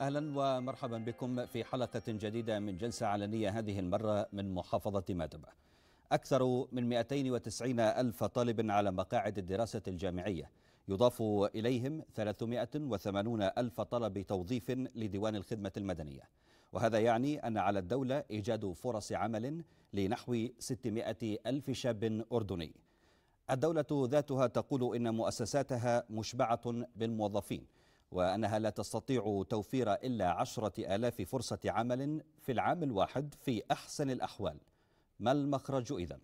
أهلا ومرحبا بكم في حلقة جديدة من جلسة علنية هذه المرة من محافظة مادبة أكثر من 290 ألف طالب على مقاعد الدراسة الجامعية يضاف إليهم 380 ألف طلب توظيف لديوان الخدمة المدنية وهذا يعني أن على الدولة إيجاد فرص عمل لنحو 600 ألف شاب أردني الدولة ذاتها تقول إن مؤسساتها مشبعة بالموظفين وأنها لا تستطيع توفير إلا عشرة آلاف فرصة عمل في العام الواحد في أحسن الأحوال ما المخرج إذا؟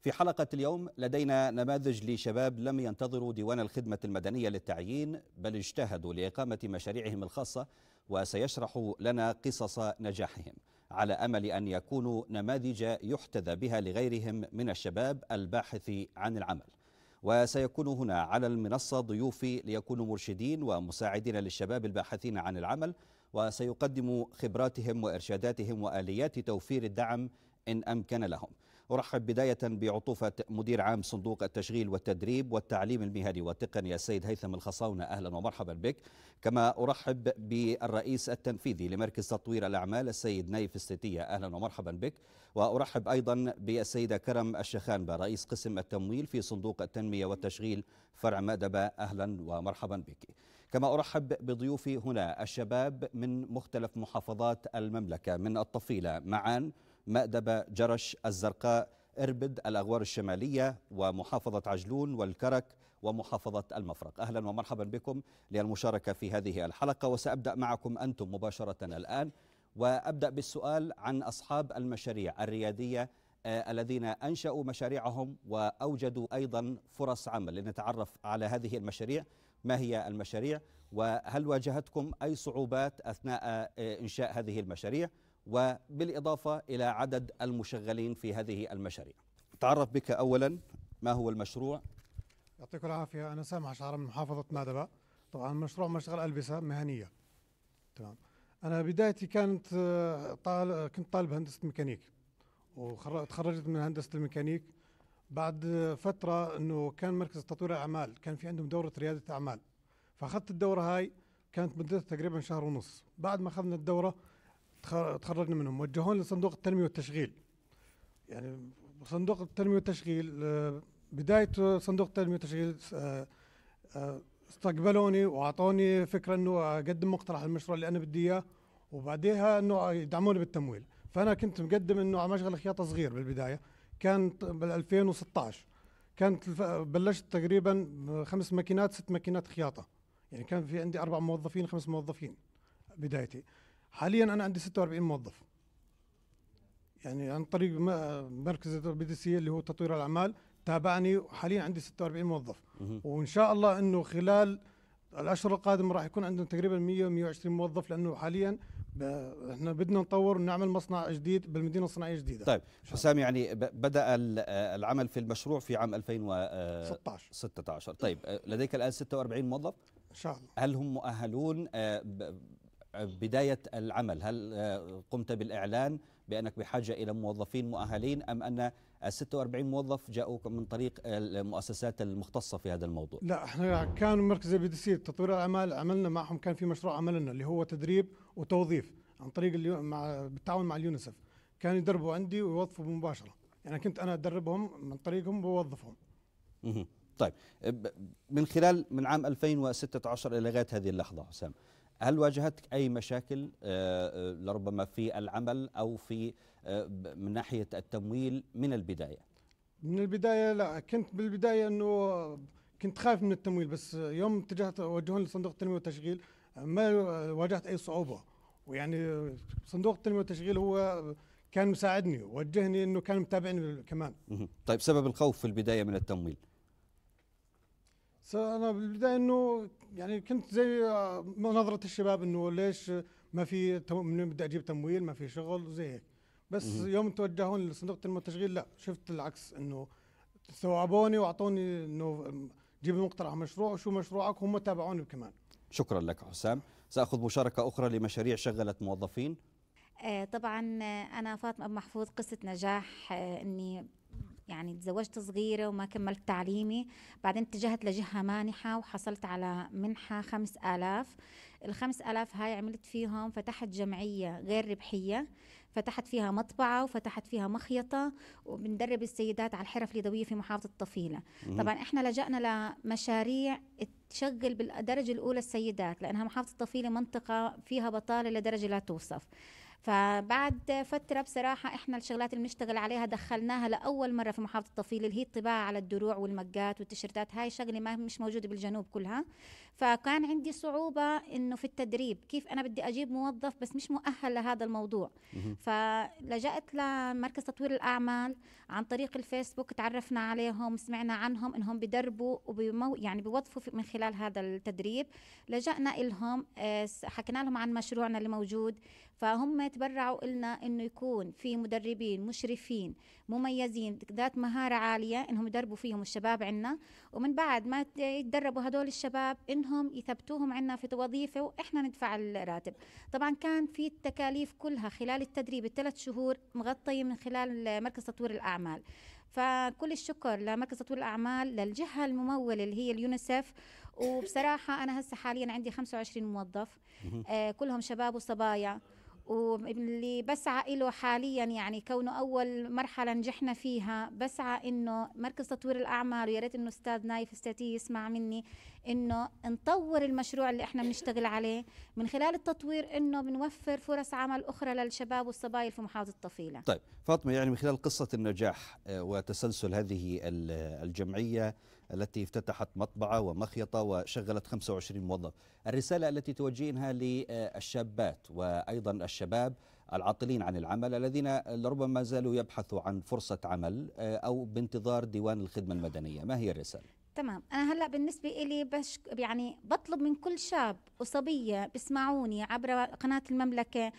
في حلقة اليوم لدينا نماذج لشباب لم ينتظروا ديوان الخدمة المدنية للتعيين بل اجتهدوا لإقامة مشاريعهم الخاصة وسيشرح لنا قصص نجاحهم على أمل أن يكونوا نماذج يحتذى بها لغيرهم من الشباب الباحث عن العمل وسيكون هنا على المنصة ضيوفي ليكونوا مرشدين ومساعدين للشباب الباحثين عن العمل وسيقدموا خبراتهم وإرشاداتهم وآليات توفير الدعم إن أمكن لهم أرحب بداية بعطوفة مدير عام صندوق التشغيل والتدريب والتعليم المهني والتقني السيد هيثم الخصاونة أهلا ومرحبا بك كما أرحب بالرئيس التنفيذي لمركز تطوير الأعمال السيد نايف الستية أهلا ومرحبا بك وأرحب أيضا بالسيدة كرم الشخانبة رئيس قسم التمويل في صندوق التنمية والتشغيل فرع مأدبة أهلا ومرحبا بك كما أرحب بضيوفي هنا الشباب من مختلف محافظات المملكة من الطفيلة معان مأدبة جرش الزرقاء إربد الأغوار الشمالية ومحافظة عجلون والكرك ومحافظة المفرق أهلا ومرحبا بكم للمشاركة في هذه الحلقة وسأبدأ معكم أنتم مباشرة الآن وأبدأ بالسؤال عن أصحاب المشاريع الريادية آه، الذين أنشأوا مشاريعهم وأوجدوا أيضا فرص عمل لنتعرف على هذه المشاريع ما هي المشاريع وهل واجهتكم أي صعوبات أثناء آه، إنشاء هذه المشاريع؟ وبالإضافة إلى عدد المشغلين في هذه المشاريع تعرف بك أولا ما هو المشروع يعطيك العافية أنا سامح شعر من محافظة مادبة طبعا مشروع مشغل ألبسة مهنية تمام أنا بدايتي كانت آه، طال... آه، كنت طالب هندسة ميكانيك وتخرجت من هندسة الميكانيك بعد فترة أنه كان مركز تطوير الأعمال كان في عندهم دورة ريادة أعمال فأخذت الدورة هاي كانت مدتها تقريبا شهر ونص بعد ما أخذنا الدورة تخرجنا منهم وجهون لصندوق التنميه والتشغيل يعني صندوق التنميه والتشغيل آه، بدايه صندوق التنميه والتشغيل آه، آه، استقبلوني واعطوني فكره انه اقدم مقترح المشروع اللي انا بدي اياه وبعديها انه يدعموني بالتمويل فانا كنت مقدم انه على مشغل خياطه صغير بالبدايه كان بال 2016 كانت بلشت تقريبا خمس ماكينات ست ماكينات خياطه يعني كان في عندي اربع موظفين خمس موظفين بدايتي حاليا انا عندي 46 موظف يعني عن طريق مركز بي دي سي اللي هو تطوير الاعمال تابعني وحاليا عندي 46 موظف وان شاء الله انه خلال الاشهر القادمه راح يكون عندنا تقريبا 100 120 موظف لانه حاليا احنا بدنا نطور ونعمل مصنع جديد بالمدينه الصناعيه الجديده طيب حسام يعني بدا العمل في المشروع في عام 2016 16 آه، طيب آه، لديك الان 46 موظف ان شاء الله هل هم مؤهلون آه، بداية العمل هل آه، قمت بالإعلان بأنك بحاجة إلى موظفين مؤهلين أم أن 46 موظف جاءوا من طريق المؤسسات المختصة في هذا الموضوع لا احنا كان مركز البي دي سي تطوير الأعمال عملنا معهم كان في مشروع عملنا اللي هو تدريب وتوظيف عن طريق مع بالتعاون مع اليونيسف كانوا يدربوا عندي ويوظفوا مباشرة يعني كنت أنا أدربهم من طريقهم ووظفهم طيب من خلال من عام 2016 إلى غاية هذه اللحظة حسام هل واجهتك أي مشاكل آه، آه، لربما في العمل أو في آه، من ناحية التمويل من البداية من البداية لا كنت بالبداية أنه كنت خايف من التمويل بس يوم اتجهت وجهوني لصندوق التنمية والتشغيل ما واجهت أي صعوبة ويعني صندوق التنمية والتشغيل هو كان مساعدني ووجهني أنه كان متابعني كمان طيب سبب الخوف في البداية من التمويل انا بالبدايه انه يعني كنت زي نظره الشباب انه ليش ما في من بدي اجيب تمويل ما في شغل وزي هيك بس مم. يوم توجهون لصندوق التنميه والتشغيل لا شفت العكس انه استوعبوني واعطوني انه جيب مقترح مشروع وشو مشروعك هم تابعوني كمان شكرا لك حسام ساخذ مشاركه اخرى لمشاريع شغلت موظفين آه طبعا آه، انا فاطمه محفوظ قصه نجاح آه اني يعني تزوجت صغيرة وما كملت تعليمي بعدين اتجهت لجهة مانحة وحصلت على منحة خمس آلاف الخمس آلاف هاي عملت فيهم فتحت جمعية غير ربحية فتحت فيها مطبعة وفتحت فيها مخيطة وبندرب السيدات على الحرف اليدوية في محافظة الطفيلة طبعا احنا لجأنا لمشاريع تشغل بالدرجة الأولى السيدات لأنها محافظة الطفيلة منطقة فيها بطالة لدرجة لا توصف فبعد فترة بصراحة احنا الشغلات اللي بنشتغل عليها دخلناها لأول مرة في محافظة الطفيل اللي هي الطباعة على الدروع والمجات والتيشيرتات هاي شغلة ما مش موجودة بالجنوب كلها فكان عندي صعوبة إنه في التدريب كيف أنا بدي أجيب موظف بس مش مؤهل لهذا الموضوع فلجأت لمركز تطوير الأعمال عن طريق الفيسبوك تعرفنا عليهم سمعنا عنهم إنهم بدربوا وبمو يعني بوظفوا من خلال هذا التدريب لجأنا إلهم آه، حكينا لهم عن مشروعنا اللي موجود فهم تبرعوا لنا إنه يكون في مدربين مشرفين مميزين ذات مهارة عالية إنهم يدربوا فيهم الشباب عنا ومن بعد ما يتدربوا هدول الشباب إنهم منهم يثبتوهم عندنا في وظيفه واحنا ندفع الراتب طبعا كان في التكاليف كلها خلال التدريب الثلاث شهور مغطيه من خلال مركز تطوير الاعمال فكل الشكر لمركز تطوير الاعمال للجهه المموله اللي هي اليونيسف وبصراحه انا هسه حاليا عندي 25 موظف آه كلهم شباب وصبايا واللي بسعى له حاليا يعني كونه اول مرحله نجحنا فيها بسعى انه مركز تطوير الاعمال ويا ريت انه استاذ نايف استاتي يسمع مني انه نطور المشروع اللي احنا بنشتغل عليه من خلال التطوير انه بنوفر فرص عمل اخرى للشباب والصبايا في محافظه الطفيله. طيب فاطمه يعني من خلال قصه النجاح آه، وتسلسل هذه الجمعيه التي افتتحت مطبعة ومخيطة وشغلت 25 موظف الرسالة التي توجهينها للشابات وأيضا الشباب العاطلين عن العمل الذين لربما ما زالوا يبحثوا عن فرصة عمل آه، أو بانتظار ديوان الخدمة المدنية ما هي الرسالة؟ تمام انا هلا بالنسبه إلي بش يعني بطلب من كل شاب وصبيه بسمعوني عبر قناه المملكه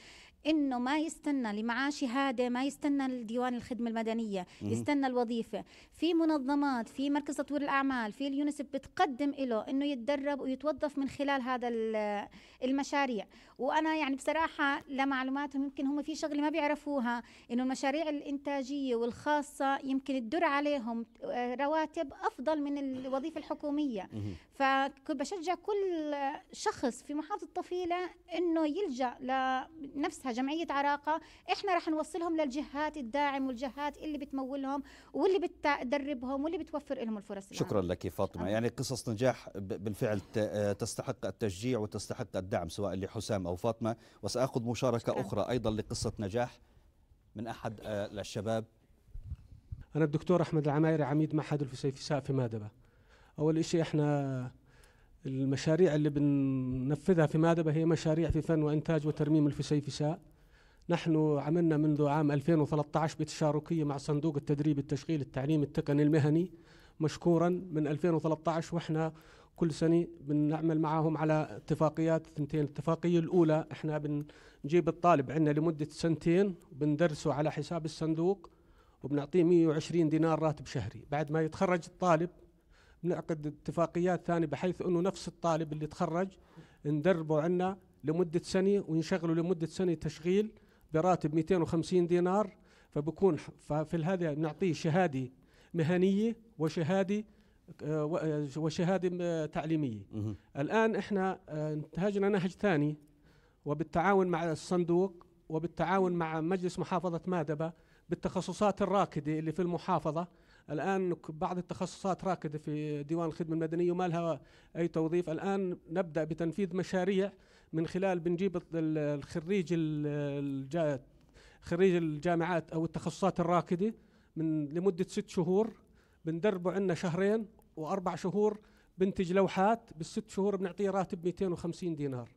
انه ما يستنى اللي معاه شهاده ما يستنى الديوان الخدمه المدنيه مم. يستنى الوظيفه في منظمات في مركز تطوير الاعمال في اليونسف بتقدم له انه يتدرب ويتوظف من خلال هذا المشاريع وانا يعني بصراحه لمعلوماتهم يمكن هم في شغله ما بيعرفوها انه المشاريع الانتاجيه والخاصه يمكن تدر عليهم آه، رواتب افضل من الوظيفه الحكوميه مم. فكنت بشجع كل شخص في محافظة طفيلة إنه يلجأ لنفسها جمعية عراقة إحنا رح نوصلهم للجهات الداعم والجهات اللي بتمولهم واللي بتدربهم واللي بتوفر لهم الفرص شكرا لك لك فاطمة أم. يعني قصص نجاح بالفعل آه، تستحق التشجيع وتستحق الدعم سواء لحسام أو فاطمة وسأخذ مشاركة شكرا. أخرى أيضا لقصة نجاح من أحد آه، الشباب أنا الدكتور أحمد العمايري عميد معهد الفسيفساء في مادبة اول شيء احنا المشاريع اللي بننفذها في مادبه هي مشاريع في فن وانتاج وترميم الفسيفساء نحن عملنا منذ عام 2013 بتشاركيه مع صندوق التدريب التشغيل التعليم التقني المهني مشكورا من 2013 واحنا كل سنه بنعمل معهم على اتفاقيات ثنتين الاتفاقيه الاولى احنا بنجيب الطالب عندنا لمده سنتين بندرسه على حساب الصندوق وبنعطيه 120 دينار راتب شهري بعد ما يتخرج الطالب نعقد اتفاقيات ثانيه بحيث انه نفس الطالب اللي تخرج ندربه عندنا لمده سنه ونشغله لمده سنه تشغيل براتب 250 دينار فبكون ففي هذا بنعطيه شهاده مهنيه وشهاده آه، آه، وشهاده آه، تعليميه. الان احنا انتهجنا نهج ثاني وبالتعاون مع الصندوق وبالتعاون مع مجلس محافظه مادبه بالتخصصات الراكده اللي في المحافظه الآن بعض التخصصات راكدة في ديوان الخدمة المدنية وما لها أي توظيف الآن نبدأ بتنفيذ مشاريع من خلال بنجيب الخريج خريج الجامعات أو التخصصات الراكدة من لمدة ست شهور بندربه عندنا شهرين وأربع شهور بنتج لوحات بالست شهور بنعطيه راتب 250 دينار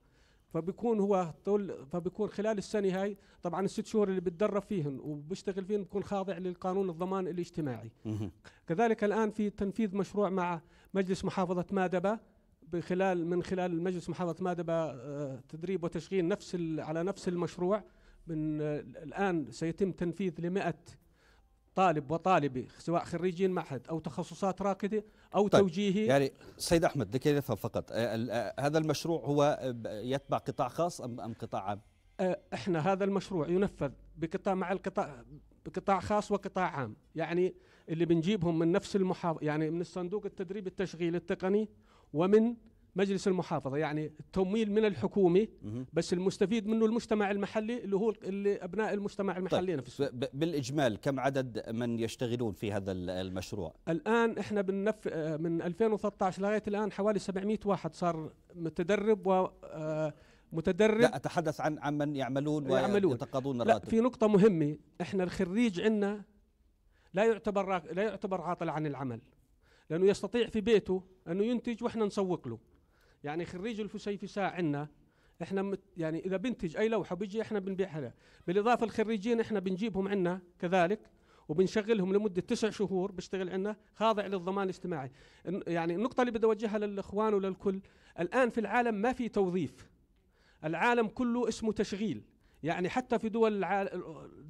فبيكون هو طول فبيكون خلال السنه هاي طبعا الست شهور اللي بتدرب فيهن وبشتغل فيهن بكون خاضع للقانون الضمان الاجتماعي كذلك الان في تنفيذ مشروع مع مجلس محافظه مادبه بخلال من خلال مجلس محافظه مادبه آه، تدريب وتشغيل نفس على نفس المشروع من آه، الان سيتم تنفيذ ل طالب وطالبه سواء خريجين معهد او تخصصات راكده او طيب توجيهي يعني سيد احمد لكي نفهم فقط آه، آه، هذا المشروع هو آه، يتبع قطاع خاص ام ام قطاع عام؟ احنا هذا المشروع ينفذ بقطاع مع القطاع بقطاع خاص وقطاع عام يعني اللي بنجيبهم من نفس المحافظ يعني من الصندوق التدريب التشغيل التقني ومن مجلس المحافظه يعني التمويل من الحكومه بس المستفيد منه المجتمع المحلي اللي هو اللي ابناء المجتمع المحلي طيب نفسه بالاجمال كم عدد من يشتغلون في هذا المشروع الان احنا بننف آه، من 2013 لغايه الان حوالي 700 واحد صار متدرب و آه، متدرب لا اتحدث عن عمن من يعملون آه، ويتقاضون الراتب لا في نقطه مهمه احنا الخريج عندنا لا يعتبر لا يعتبر عاطل عن العمل لانه يستطيع في بيته انه ينتج واحنا نسوق له يعني خريج الفسيفساء عندنا احنا مت يعني اذا بنتج اي لوحه بيجي احنا بنبيعها له بالاضافه الخريجين احنا بنجيبهم عندنا كذلك وبنشغلهم لمده تسع شهور بيشتغل عندنا خاضع للضمان الاجتماعي يعني النقطه اللي بدي اوجهها للاخوان وللكل الان في العالم ما في توظيف العالم كله اسمه تشغيل يعني حتى في دول العال...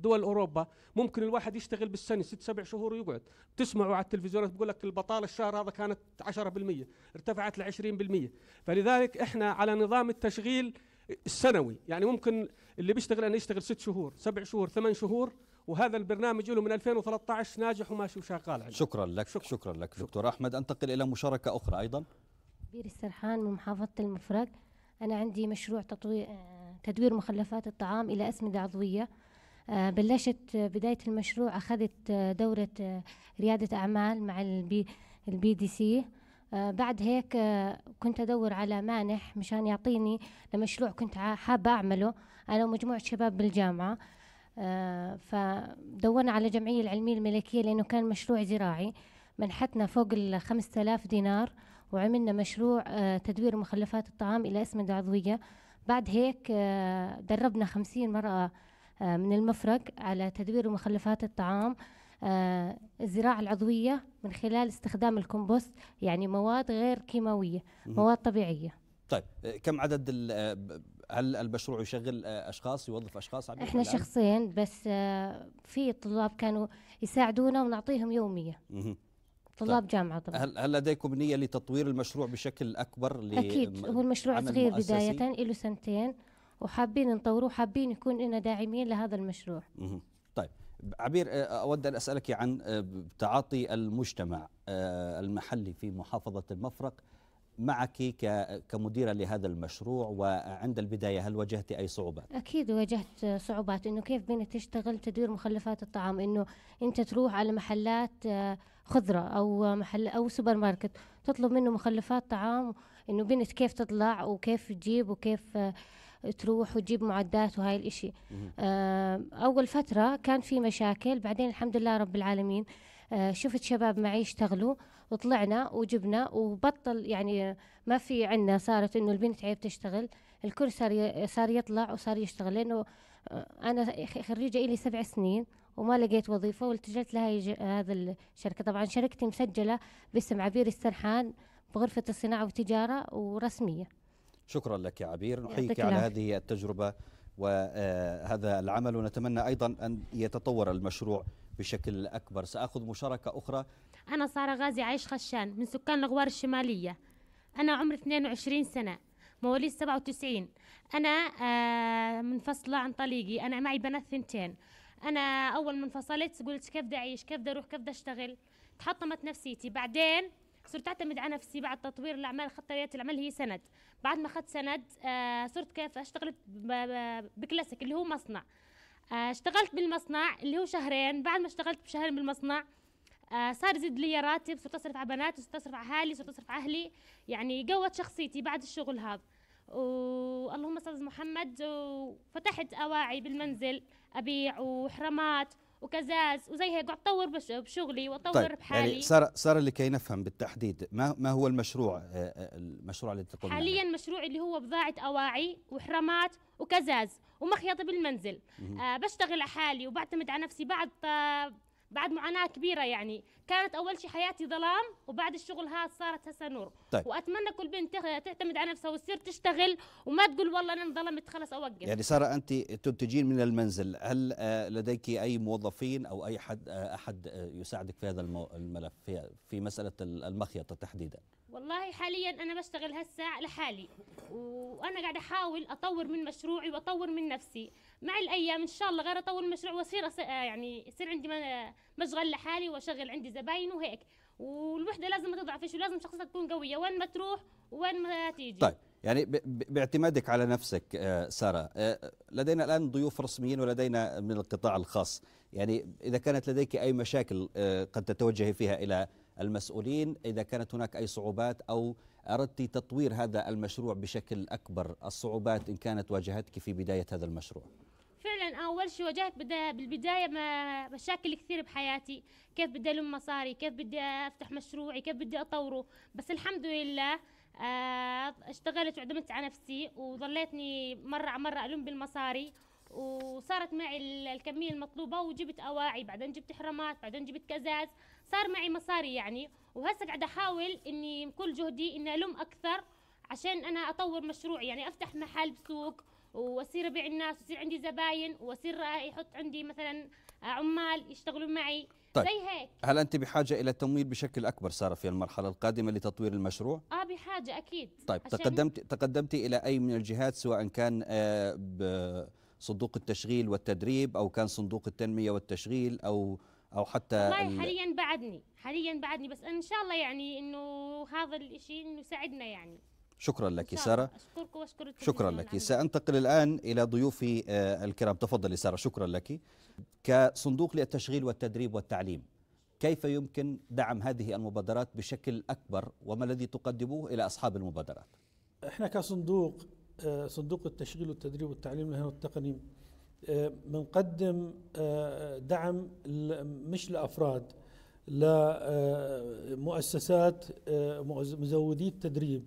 دول اوروبا ممكن الواحد يشتغل بالسنه ست سبع شهور ويقعد تسمعوا على التلفزيونات بقول لك البطاله الشهر هذا كانت 10% ارتفعت ل 20% فلذلك احنا على نظام التشغيل السنوي يعني ممكن اللي بيشتغل انه يشتغل ست شهور سبع شهور ثمان شهور وهذا البرنامج له من 2013 ناجح وماشي وشغال عليه شكرا لك شكرا, شكرا لك شكرا. دكتور احمد انتقل الى مشاركه اخرى ايضا بير السرحان من محافظه المفرق انا عندي مشروع تطوير تدوير مخلفات الطعام إلى أسمدة عضوية آه، بلشت بداية المشروع أخذت آه، دورة آه، ريادة أعمال مع البي, البي دي سي بعد هيك كنت أدور على مانح مشان يعطيني لمشروع كنت حابة أعمله أنا ومجموعة شباب بالجامعة فدورنا على جمعية العلمية الملكية لأنه كان مشروع زراعي منحتنا فوق ال آلاف دينار وعملنا مشروع تدوير مخلفات الطعام إلى أسمدة عضوية بعد هيك آه، دربنا خمسين مرأة آه، من المفرق على تدوير مخلفات الطعام آه، الزراعة العضوية من خلال استخدام الكمبوست يعني مواد غير كيماوية مواد طبيعية طيب كم عدد هل المشروع يشغل اشخاص يوظف اشخاص عم احنا شخصين بس في طلاب كانوا يساعدونا ونعطيهم يوميه طلاب طيب. جامعه طبعا هل, هل لديكم نيه لتطوير المشروع بشكل اكبر اكيد هو المشروع صغير بدايه له سنتين وحابين نطوره وحابين يكون لنا داعمين لهذا المشروع طيب عبير اود ان اسالك عن تعاطي المجتمع المحلي في محافظه المفرق معك كمديرة لهذا المشروع وعند البداية هل واجهت أي صعوبات؟ أكيد واجهت صعوبات أنه كيف بنت تشتغل تدوير مخلفات الطعام أنه أنت تروح على محلات خضرة أو محل أو سوبر ماركت تطلب منه مخلفات طعام إنه بنت كيف تطلع وكيف تجيب وكيف آه، تروح وتجيب معدات وهاي الإشي آه، أول فترة كان في مشاكل بعدين الحمد لله رب العالمين آه، شفت شباب معي يشتغلوا وطلعنا وجبنا وبطل يعني ما في عنا صارت إنه البنت عيب تشتغل الكل صار صار يطلع وصار يشتغل لأنه أنا خريجة إلي سبع سنين وما لقيت وظيفة والتجلت لها هذا الشركة طبعا شركتي مسجلة باسم عبير السرحان بغرفة الصناعة والتجارة ورسمية شكرا لك يا عبير نحييك على هذه التجربة وهذا العمل ونتمنى أيضا أن يتطور المشروع بشكل أكبر سأخذ مشاركة أخرى أنا سارة غازي عايش خشان من سكان الغوار الشمالية أنا عمري 22 سنة مواليد 97 أنا آه، منفصلة عن طليقي أنا معي بنات ثنتين انا اول ما انفصلت قلت كيف بدي اعيش كيف بدي اروح كيف بدي اشتغل تحطمت نفسيتي بعدين صرت اعتمد على نفسي بعد تطوير الاعمال اخذت رياده العمل هي سند بعد ما اخذت سند آه، صرت كيف اشتغلت بكلاسيك اللي هو مصنع آه، اشتغلت بالمصنع اللي هو شهرين بعد ما اشتغلت بشهرين بالمصنع آه، صار يزيد لي راتب صرت اصرف على بنات صرت اصرف على اهالي صرت اصرف على اهلي يعني قوت شخصيتي بعد الشغل هذا واللهم صل محمد وفتحت اواعي بالمنزل ابيع وحرمات وكزاز وزي هيك قعدت اطور بشغلي واطور طيب يعني بحالي يعني صار صار لكي نفهم بالتحديد ما ما هو المشروع آه، آه، المشروع اللي تقوم حاليا يعني. مشروعي اللي هو بضاعه اواعي وحرمات وكزاز ومخيطه بالمنزل آه بشتغل على حالي وبعتمد على نفسي بعد آه، بعد معاناه كبيره يعني كانت اول شيء حياتي ظلام وبعد الشغل هذا صارت هسه نور طيب. واتمنى كل بنت تعتمد على نفسها وتصير تشتغل وما تقول والله انا انظلمت خلص اوقف يعني ساره انت تنتجين من المنزل هل آه، لديك اي موظفين او اي حد آه، احد آه، يساعدك في هذا الملف في مساله المخيطه تحديدا والله حاليا انا بشتغل هسه لحالي وانا قاعدة احاول اطور من مشروعي واطور من نفسي مع الايام ان شاء الله غير اطور المشروع واصير آه، يعني يصير عندي مشغل لحالي واشغل عندي زباين وهيك والوحده لازم تضعفش ولازم شخصيتها تكون قويه وين ما تروح وين ما تيجي طيب يعني باعتمادك على نفسك آه، ساره آه، لدينا الان ضيوف رسميين ولدينا من القطاع الخاص يعني اذا كانت لديك اي مشاكل قد تتوجهي فيها الى المسؤولين إذا كانت هناك أي صعوبات أو أردت تطوير هذا المشروع بشكل أكبر الصعوبات إن كانت واجهتك في بداية هذا المشروع فعلا أول شيء واجهت بالبداية مشاكل كثير بحياتي كيف بدي ألم مصاري كيف بدي أفتح مشروعي كيف بدي أطوره بس الحمد لله آه، اشتغلت وعدمت على نفسي وظليتني مرة على مرة ألم بالمصاري وصارت معي الكمية المطلوبة وجبت أواعي بعدين جبت حرامات بعدين جبت كزاز صار معي مصاري يعني وهسه قاعده احاول اني كل جهدي اني الم اكثر عشان انا اطور مشروعي يعني افتح محل بسوق واصير ابيع الناس ويصير عندي زباين واصير يحط عندي مثلا عمال يشتغلوا معي طيب. زي هيك هل انت بحاجه الى تمويل بشكل اكبر ساره في المرحله القادمه لتطوير المشروع اه بحاجه اكيد طيب تقدمت تقدمتي الى اي من الجهات سواء كان آه، صندوق التشغيل والتدريب او كان صندوق التنميه والتشغيل او او حتى والله حاليا بعدني حاليا بعدني بس ان شاء الله يعني انه هذا الشيء انه ساعدنا يعني شكرا لك ساره اشكرك واشكر شكرا لك سانتقل الان الى ضيوفي آه، الكرام تفضلي ساره شكرا لك كصندوق للتشغيل والتدريب والتعليم كيف يمكن دعم هذه المبادرات بشكل اكبر وما الذي تقدموه الى اصحاب المبادرات احنا كصندوق آه، صندوق التشغيل والتدريب والتعليم للهن والتقني بنقدم آه، آه، دعم مش لافراد لمؤسسات آه، مزودي التدريب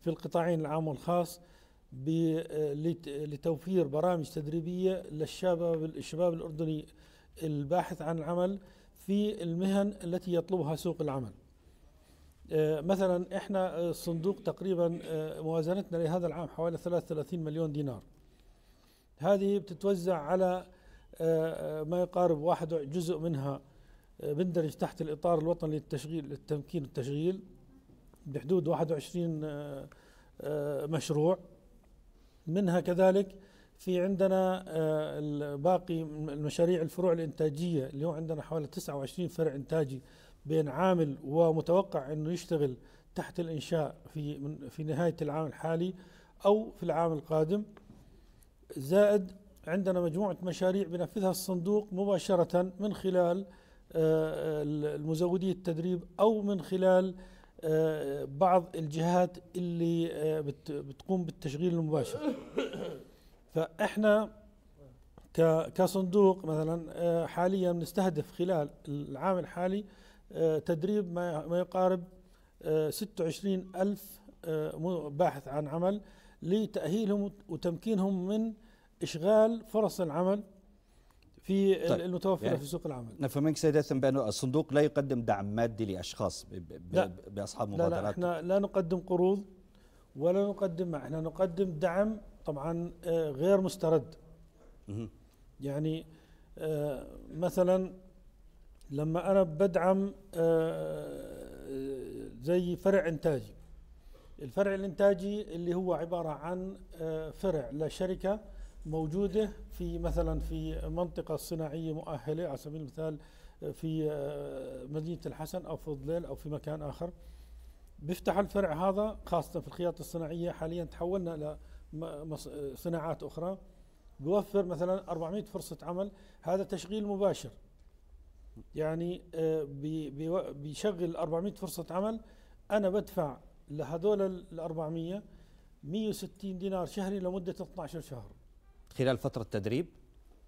في القطاعين العام والخاص لتوفير برامج تدريبيه للشباب الشباب الاردني الباحث عن العمل في المهن التي يطلبها سوق العمل. مثلا احنا الصندوق تقريبا موازنتنا لهذا العام حوالي 33 مليون دينار. هذه بتتوزع على آه، آه، ما يقارب واحد جزء منها آه، بندرج تحت الإطار الوطني للتشغيل للتمكين والتشغيل بحدود 21 مشروع منها كذلك في عندنا باقي المشاريع الفروع الإنتاجية اللي هو عندنا حوالي 29 فرع إنتاجي بين عامل ومتوقع أنه يشتغل تحت الإنشاء في في نهاية العام الحالي أو في العام القادم زائد عندنا مجموعة مشاريع بنفذها الصندوق مباشرة من خلال آه، آه، المزودية التدريب أو من خلال آه، بعض الجهات اللي بتقوم بالتشغيل المباشر فإحنا كصندوق مثلا حاليا نستهدف خلال العام الحالي تدريب ما يقارب 26 ألف باحث عن عمل لتأهيلهم وتمكينهم من إشغال فرص العمل في طيب. المتوفرة يعني في سوق العمل نفهم منك سيدة بأن الصندوق لا يقدم دعم مادي لأشخاص بأصحاب مبادرات لا, لا احنا لا نقدم قروض ولا نقدم احنا نقدم دعم طبعا آه، غير مسترد يعني آه، مثلا لما انا بدعم آه، زي فرع انتاجي الفرع الانتاجي اللي هو عباره عن فرع لشركه موجودة في مثلا في منطقة صناعية مؤهلة على سبيل المثال في آه، مدينة الحسن أو في الضليل أو في مكان آخر بيفتح الفرع هذا خاصة في الخياطة الصناعية حاليا تحولنا إلى صناعات أخرى بيوفر مثلا 400 فرصة عمل هذا تشغيل مباشر يعني آه، بيشغل 400 فرصة عمل أنا بدفع لهذول ال 400 160 دينار شهري لمدة 12 شهر خلال فتره تدريب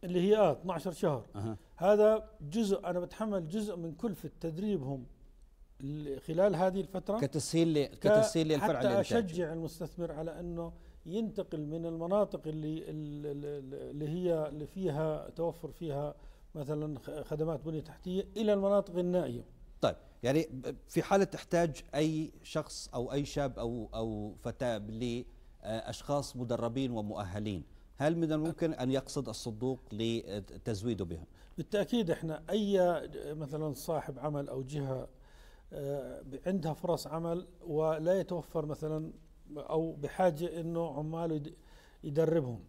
اللي هي اه 12 شهر أه. هذا جزء انا بتحمل جزء من كلفه تدريبهم خلال هذه الفتره كتسهيل كتسهيل للفرع حتى اشجع المستثمر على انه ينتقل من المناطق اللي اللي هي اللي فيها توفر فيها مثلا خدمات بنيه تحتيه الى المناطق النائيه طيب يعني في حاله تحتاج اي شخص او اي شاب او او فتاه لاشخاص مدربين ومؤهلين هل من الممكن أن يقصد الصندوق لتزويده بها؟ بالتأكيد احنا أي مثلا صاحب عمل أو جهة آه، عندها فرص عمل ولا يتوفر مثلا أو بحاجة أنه عماله يدربهم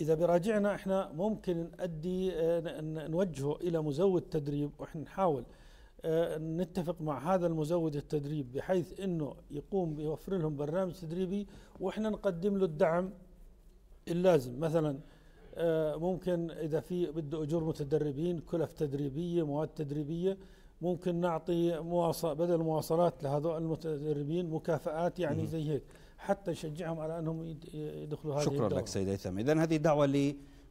إذا براجعنا احنا ممكن نأدي آه، نوجهه إلى مزود تدريب واحنا نحاول آه، نتفق مع هذا المزود التدريب بحيث انه يقوم يوفر لهم برنامج تدريبي واحنا نقدم له الدعم اللازم مثلا آه، ممكن اذا في بده اجور متدربين كلف تدريبيه مواد تدريبيه ممكن نعطي مواصل بدل مواصلات لهذول المتدربين مكافآت يعني زي هيك حتى نشجعهم على انهم يدخلوا هذه شكرا الدورة. لك سيد هيثم اذا هذه دعوه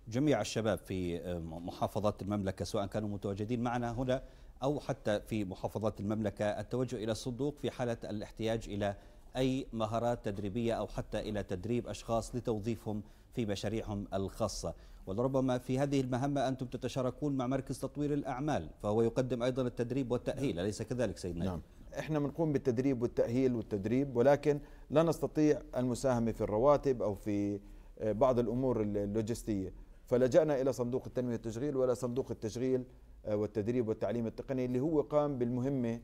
لجميع الشباب في آه، محافظات المملكه سواء كانوا متواجدين معنا هنا او حتى في محافظات المملكه التوجه الى الصندوق في حاله الاحتياج الى أي مهارات تدريبية أو حتى إلى تدريب أشخاص لتوظيفهم في مشاريعهم الخاصة ولربما في هذه المهمة أنتم تتشاركون مع مركز تطوير الأعمال فهو يقدم أيضا التدريب والتأهيل نعم. أليس كذلك سيدنا نعم احنا بنقوم بالتدريب والتأهيل والتدريب ولكن لا نستطيع المساهمة في الرواتب أو في آه، بعض الأمور اللوجستية فلجأنا إلى صندوق التنمية والتشغيل ولا صندوق التشغيل آه، والتدريب والتعليم التقني اللي هو قام بالمهمة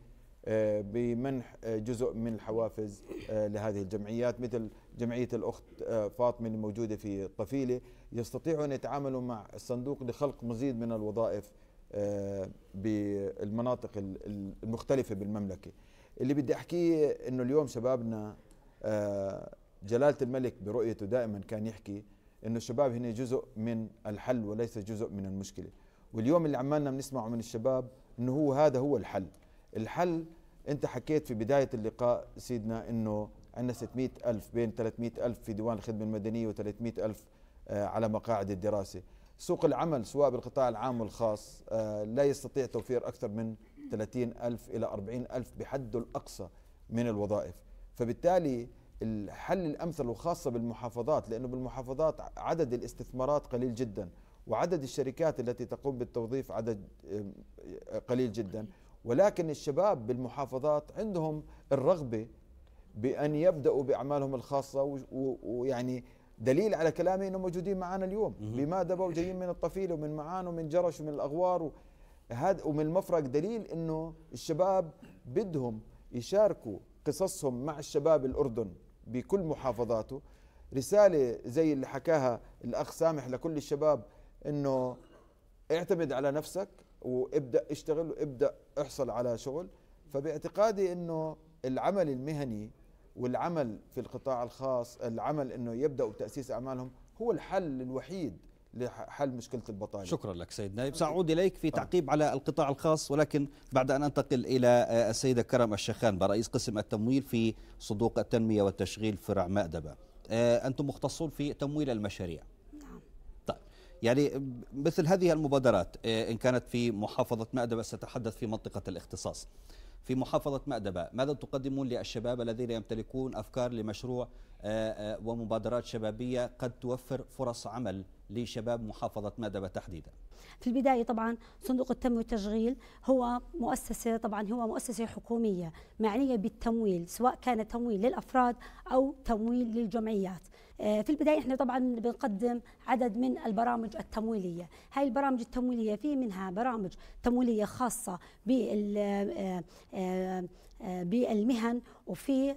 بمنح جزء من الحوافز آه، لهذه الجمعيات مثل جمعية الأخت آه، فاطمة الموجودة في طفيلة يستطيعوا أن يتعاملوا مع الصندوق لخلق مزيد من الوظائف آه، بالمناطق المختلفة بالمملكة اللي بدي أحكيه أنه اليوم شبابنا جلالة الملك برؤيته دائما كان يحكي أنه الشباب هن جزء من الحل وليس جزء من المشكلة واليوم اللي عمالنا بنسمعه من الشباب أنه هو هذا هو الحل الحل انت حكيت في بدايه اللقاء سيدنا انه عندنا 600 ألف بين 300 ألف في ديوان الخدمة المدنية و300 ألف آه، على مقاعد الدراسة سوق العمل سواء بالقطاع العام والخاص آه، لا يستطيع توفير أكثر من 30 ألف إلى 40 ألف بحد الأقصى من الوظائف فبالتالي الحل الأمثل وخاصة بالمحافظات لأنه بالمحافظات عدد الاستثمارات قليل جدا وعدد الشركات التي تقوم بالتوظيف عدد آه، قليل جدا ولكن الشباب بالمحافظات عندهم الرغبه بان يبداوا باعمالهم الخاصه ويعني دليل على كلامي انهم موجودين معنا اليوم بمادبه وجايين من الطفيله ومن معان ومن جرش ومن الاغوار هذا ومن المفرق دليل انه الشباب بدهم يشاركوا قصصهم مع الشباب الاردن بكل محافظاته رساله زي اللي حكاها الاخ سامح لكل الشباب انه اعتمد على نفسك وابدا اشتغل وابدا احصل على شغل فباعتقادي انه العمل المهني والعمل في القطاع الخاص العمل انه يبداوا بتاسيس اعمالهم هو الحل الوحيد لحل مشكله البطاله شكرا لك سيد نايب ساعود اليك في آه. تعقيب على القطاع الخاص ولكن بعد ان انتقل الى آه، السيده كرم الشخان رئيس قسم التمويل في صندوق التنميه والتشغيل فرع مأدبه آه، انتم مختصون في تمويل المشاريع يعني مثل هذه المبادرات إيه، إن كانت في محافظة مأدبة سأتحدث في منطقة الاختصاص في محافظة مأدبة ماذا تقدمون للشباب الذين يمتلكون أفكار لمشروع إيه، إيه، ومبادرات شبابية قد توفر فرص عمل لشباب محافظة مادبة تحديدا في البداية طبعا صندوق التنمية والتشغيل هو مؤسسة طبعا هو مؤسسة حكومية معنية بالتمويل سواء كان تمويل للأفراد أو تمويل للجمعيات آه، في البداية احنا طبعا بنقدم عدد من البرامج التمويلية هاي البرامج التمويلية في منها برامج تمويلية خاصة بال آه، آه، بالمهن وفي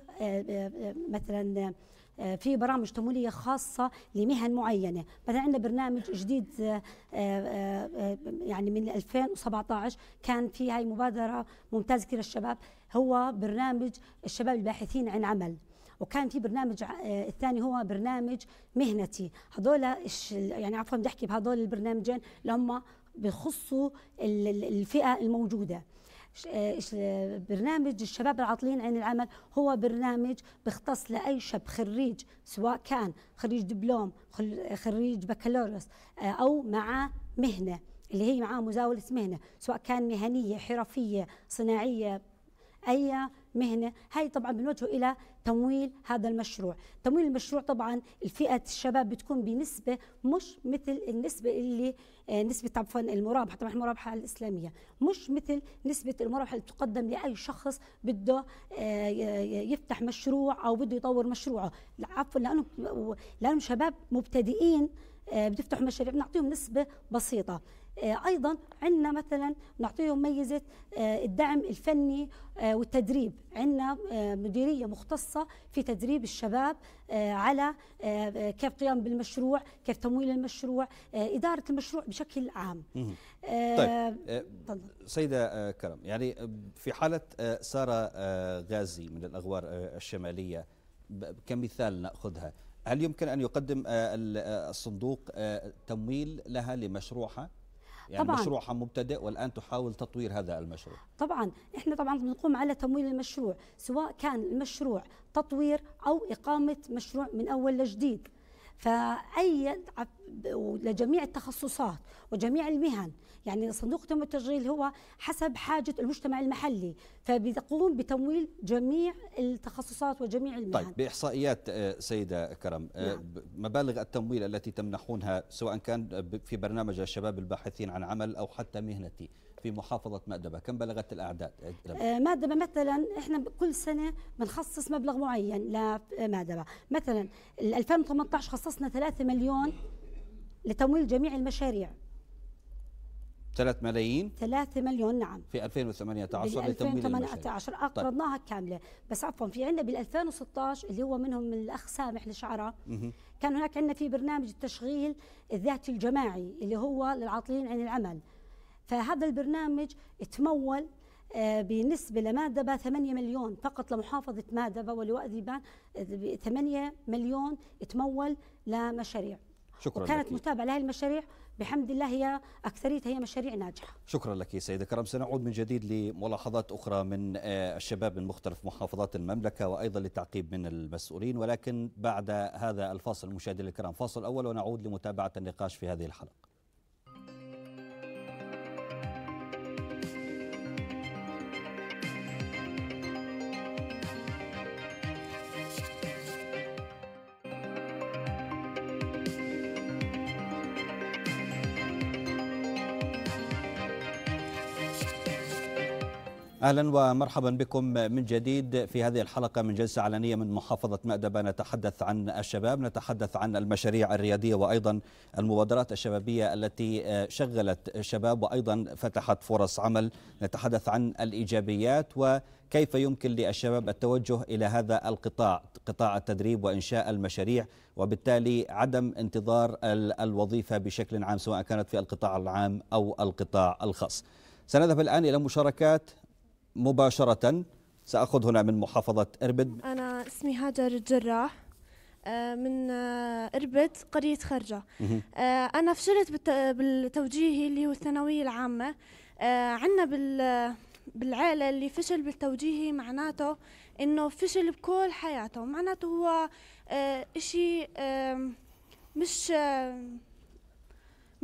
مثلا آه، في برامج تمويليه خاصه لمهن معينه مثلا عندنا برنامج جديد آه، آه، يعني من 2017 كان في هاي مبادره ممتازه كثير للشباب هو برنامج الشباب الباحثين عن عمل وكان في برنامج الثاني هو برنامج مهنتي هذول يعني عفوا بدي احكي بهذول البرنامجين اللي هم بخصوا الفئه الموجوده آه، آه، برنامج الشباب العاطلين عن العمل هو برنامج بيختص لأي شاب خريج سواء كان خريج دبلوم خريج بكالوريوس آه، أو مع مهنة اللي هي معاه مزاولة مهنة سواء كان مهنية حرفية صناعية أي مهنة هاي طبعا بنوجهه إلى تمويل هذا المشروع تمويل المشروع طبعا الفئة الشباب بتكون بنسبة مش مثل النسبة اللي آه، نسبة عفوا المرابحة طبعا المرابحة الإسلامية مش مثل نسبة المرابحة اللي بتقدم لأي شخص بده آه، يفتح مشروع أو بده يطور مشروعه عفوا لأنه لأنه شباب مبتدئين يفتحوا آه، مشاريع بنعطيهم نسبة بسيطة آه، ايضا عندنا مثلا نعطيهم ميزه آه، الدعم الفني آه، والتدريب عندنا مديريه مختصه في تدريب الشباب على كيف قيام بالمشروع كيف تمويل المشروع اداره المشروع بشكل عام طيب سيده كرم يعني في حاله ساره غازي من الاغوار الشماليه كمثال ناخذها هل يمكن ان يقدم الصندوق تمويل لها لمشروعها يعني طبعا مشروعها مبتدئ والان تحاول تطوير هذا المشروع طبعا احنا طبعا بنقوم على تمويل المشروع سواء كان المشروع تطوير او اقامه مشروع من اول لجديد فأي لجميع التخصصات وجميع المهن يعني صندوق تم التشغيل هو حسب حاجة المجتمع المحلي فبيقوم بتمويل جميع التخصصات وجميع المهن طيب بإحصائيات آه، سيدة كرم آه، نعم. مبالغ التمويل التي تمنحونها سواء كان في برنامج الشباب الباحثين عن عمل أو حتى مهنتي في محافظة مأدبة كم بلغت الأعداد؟ آه، مأدبة مثلا إحنا كل سنة بنخصص مبلغ معين لمأدبة مثلا 2018 خصصنا 3 مليون لتمويل جميع المشاريع 3 ملايين 3 مليون نعم في 2018 بال 2018 طيب. اقرضناها طيب. كامله بس عفوا في عندنا بال 2016 اللي هو منهم الاخ سامح لشعره كان هناك عندنا في برنامج التشغيل الذاتي الجماعي اللي هو للعاطلين عن العمل فهذا البرنامج تمول آه، بنسبة لمادبة 8 مليون فقط لمحافظة مادبة ولواء ذيبان 8 آه، مليون تمول لمشاريع شكرا وكانت متابعة لهذه المشاريع بحمد الله هي أكثريتها هي مشاريع ناجحة شكرا لك سيدة كرم سنعود من جديد لملاحظات أخرى من آه، الشباب من مختلف محافظات المملكة وأيضا للتعقيب من المسؤولين ولكن بعد هذا الفاصل المشاهدين الكرام فاصل أول ونعود لمتابعة النقاش في هذه الحلقة اهلا ومرحبا بكم من جديد في هذه الحلقه من جلسه علنيه من محافظه مأدبه نتحدث عن الشباب، نتحدث عن المشاريع الرياديه وايضا المبادرات الشبابيه التي شغلت شباب وايضا فتحت فرص عمل، نتحدث عن الايجابيات وكيف يمكن للشباب التوجه الى هذا القطاع، قطاع التدريب وانشاء المشاريع وبالتالي عدم انتظار الوظيفه بشكل عام سواء كانت في القطاع العام او القطاع الخاص. سنذهب الآن إلى مشاركات مباشرة سأخذ هنا من محافظة إربد أنا اسمي هاجر الجراح آه، من آه، إربد قرية خرجة آه، أنا فشلت بالتوجيهي اللي هو الثانوية العامة عنا بال بالعائلة اللي فشل بالتوجيهي معناته إنه فشل بكل حياته معناته هو إشي مش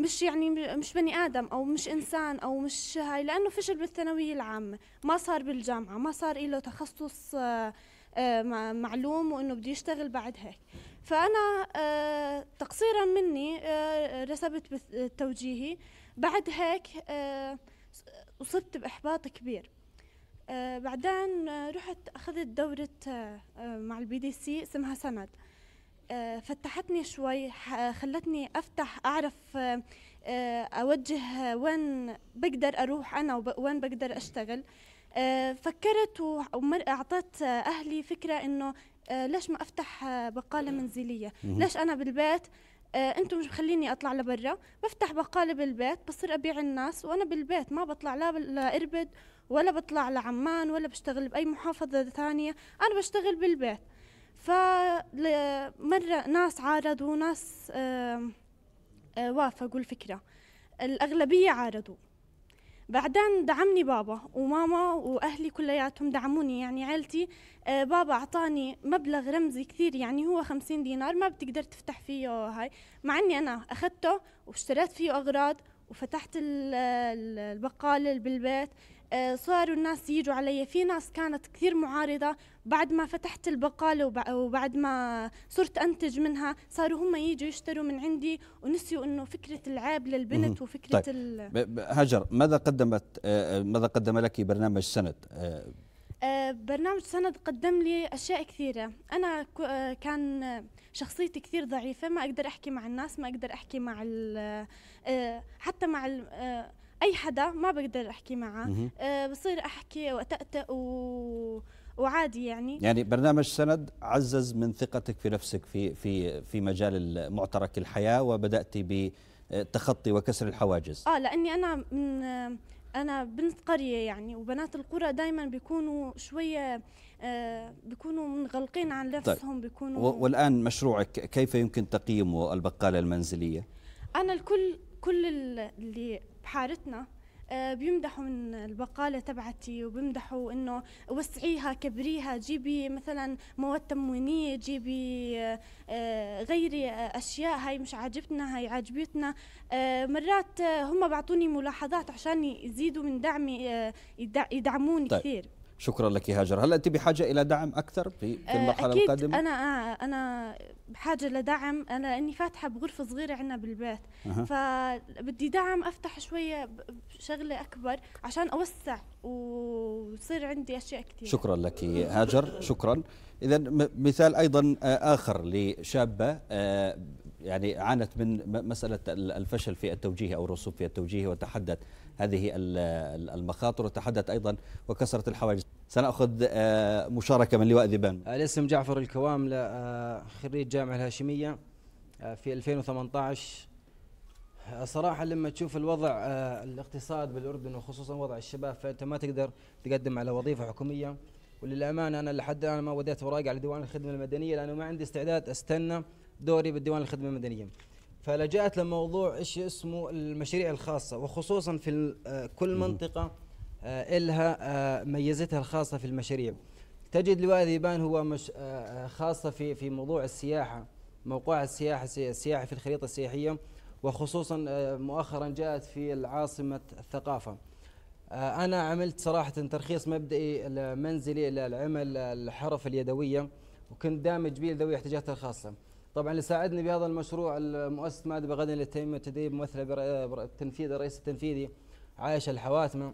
مش يعني مش بني ادم او مش انسان او مش هاي لانه فشل بالثانويه العامه ما صار بالجامعه ما صار له تخصص آه، آه، معلوم وانه بده يشتغل بعد هيك فانا آه، تقصيرا مني رسبت بالتوجيهي بعد هيك اصبت باحباط كبير بعدين رحت اخذت دوره مع البي دي سي اسمها سند آه، فتحتني شوي خلتني افتح اعرف آه، اوجه وين بقدر اروح انا وين بقدر اشتغل آه، فكرت واعطيت اهلي فكره انه ليش ما افتح بقاله منزليه ليش انا بالبيت انتم مش مخليني اطلع لبرا بفتح بقاله بالبيت بصير ابيع الناس وانا بالبيت ما بطلع لا لاربد ولا بطلع لعمان ولا بشتغل باي محافظه ثانيه انا بشتغل بالبيت فمرة ناس عارضوا وناس آه، وافقوا الفكرة الأغلبية عارضوا بعدين دعمني بابا وماما واهلي كلياتهم دعموني يعني عيلتي آه، بابا اعطاني مبلغ رمزي كثير يعني هو خمسين دينار ما بتقدر تفتح فيه هاي مع اني انا اخذته واشتريت فيه اغراض وفتحت آه، البقالة بالبيت آه، صاروا الناس يجوا علي في ناس كانت كثير معارضة بعد ما فتحت البقالة وبعد ما صرت أنتج منها صاروا هم يجوا يشتروا من عندي ونسيوا أنه فكرة العاب للبنت وفكرة طيب. هاجر ماذا قدمت آه، آه، ماذا قدم لك برنامج سند برنامج سند قدم لي أشياء كثيرة أنا كان شخصيتي كثير ضعيفة ما أقدر أحكي مع الناس ما أقدر أحكي مع حتى مع اي حدا ما بقدر احكي معه أه بصير احكي واتأتأ و وعادي يعني يعني برنامج سند عزز من ثقتك في نفسك في في في مجال معترك الحياه وبدات بتخطي وكسر الحواجز اه لاني انا من انا بنت قريه يعني وبنات القرى دائما بيكونوا شويه آه بيكونوا منغلقين عن نفسهم طيب. بيكونوا والان مشروعك كيف يمكن تقييمه البقاله المنزليه انا الكل كل اللي بحارتنا آه، بيمدحوا من البقالة تبعتي وبيمدحوا إنه وسعيها كبريها جيبي مثلا مواد تموينية جيبي آه، آه، غيري أشياء هاي مش عاجبتنا هاي عاجبتنا مرات هم بعطوني ملاحظات عشان يزيدوا من دعمي يدعموني طيب. كثير شكرا لك هاجر هل انت بحاجه الى دعم اكثر في آه، المرحله أكيد القادمه انا آه، انا بحاجه لدعم انا اني فاتحه بغرفه صغيره عندنا بالبيت أه. فبدي دعم افتح شويه شغله اكبر عشان اوسع ويصير عندي اشياء كثير شكرا لك هاجر شكرا اذا مثال ايضا آه، اخر لشابه يعني عانت من مسألة الفشل في التوجيه أو الرسوب في التوجيه وتحدت هذه المخاطر وتحدت أيضا وكسرت الحواجز سنأخذ آه، مشاركة من لواء ذبان آه، الاسم جعفر الكواملة آه، خريج جامعة الهاشمية في 2018 صراحة لما تشوف الوضع الاقتصاد بالأردن وخصوصا وضع الشباب فأنت ما تقدر تقدم على وظيفة حكومية وللأمانة أنا لحد الآن ما وديت أوراقي على ديوان الخدمة المدنية لأنه ما عندي استعداد أستنى دوري بالديوان الخدمه المدنيه فلجأت لموضوع ايش اسمه المشاريع الخاصه وخصوصا في آه، كل منطقه آه، إلها آه، ميزتها الخاصه في المشاريع تجد لواء ذيبان هو مش خاصه في في موضوع السياحه موقع السياحه السياحي في الخريطه السياحيه وخصوصا مؤخرا جاءت في العاصمه الثقافه انا عملت صراحه ترخيص مبدئي منزلي للعمل الحرف اليدويه وكنت دامج به ذوي الاحتياجات الخاصه طبعا اللي ساعدني بهذا المشروع مؤسسه مادبه غدا للتنميه والتدريب ممثله بالتنفيذ الرئيس التنفيذي عايشه الحواتمه آآ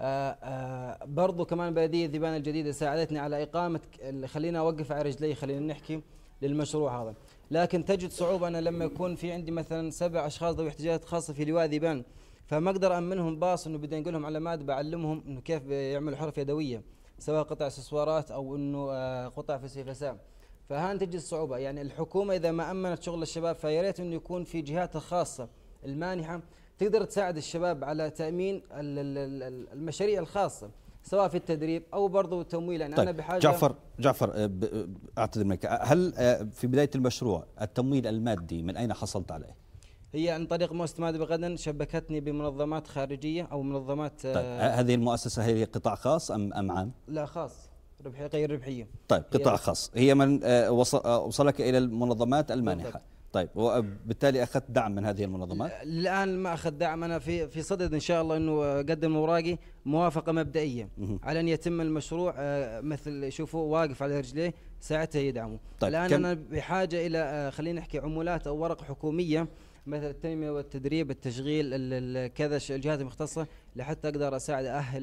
آه، آآ آه، برضو كمان بلديه ذبان الجديده ساعدتني على اقامه خلينا اوقف على رجلي خلينا نحكي للمشروع هذا لكن تجد صعوبه انا لما يكون في عندي مثلا سبع اشخاص ذوي احتياجات خاصه في لواء ذبان فما اقدر امنهم باص انه بدي نقول لهم على ماد بعلمهم انه كيف بيعملوا حرف يدويه سواء قطع اكسسوارات او انه آه، قطع فسيفساء فهان تجي الصعوبة يعني الحكومة إذا ما أمنت شغل الشباب فيا ريت أنه يكون في جهات خاصة المانحة تقدر تساعد الشباب على تأمين المشاريع الخاصة سواء في التدريب او برضه تمويل يعني طيب انا بحاجه جعفر جعفر آه، آه، اعتذر منك هل آه، في بدايه المشروع التمويل المادي من اين حصلت عليه؟ هي عن طريق مؤسسه مادي بغدا شبكتني بمنظمات خارجيه او منظمات طيب هذه المؤسسه هي قطاع خاص ام ام عام؟ لا خاص ربحيه غير ربحيه طيب قطاع خاص هي من آه، آه، وصلك الى المنظمات المانحه طيب وبالتالي اخذت دعم من هذه المنظمات؟ الان ما اخذ دعم انا في في صدد ان شاء الله انه اقدم اوراقي موافقه مبدئيه على ان يتم المشروع آه، مثل شوفوا واقف على رجليه ساعتها يدعمه طيب الان انا بحاجه الى خلينا نحكي عمولات او ورق حكوميه مثل التنميه والتدريب التشغيل كذا الجهات المختصه لحتى اقدر اساعد اهل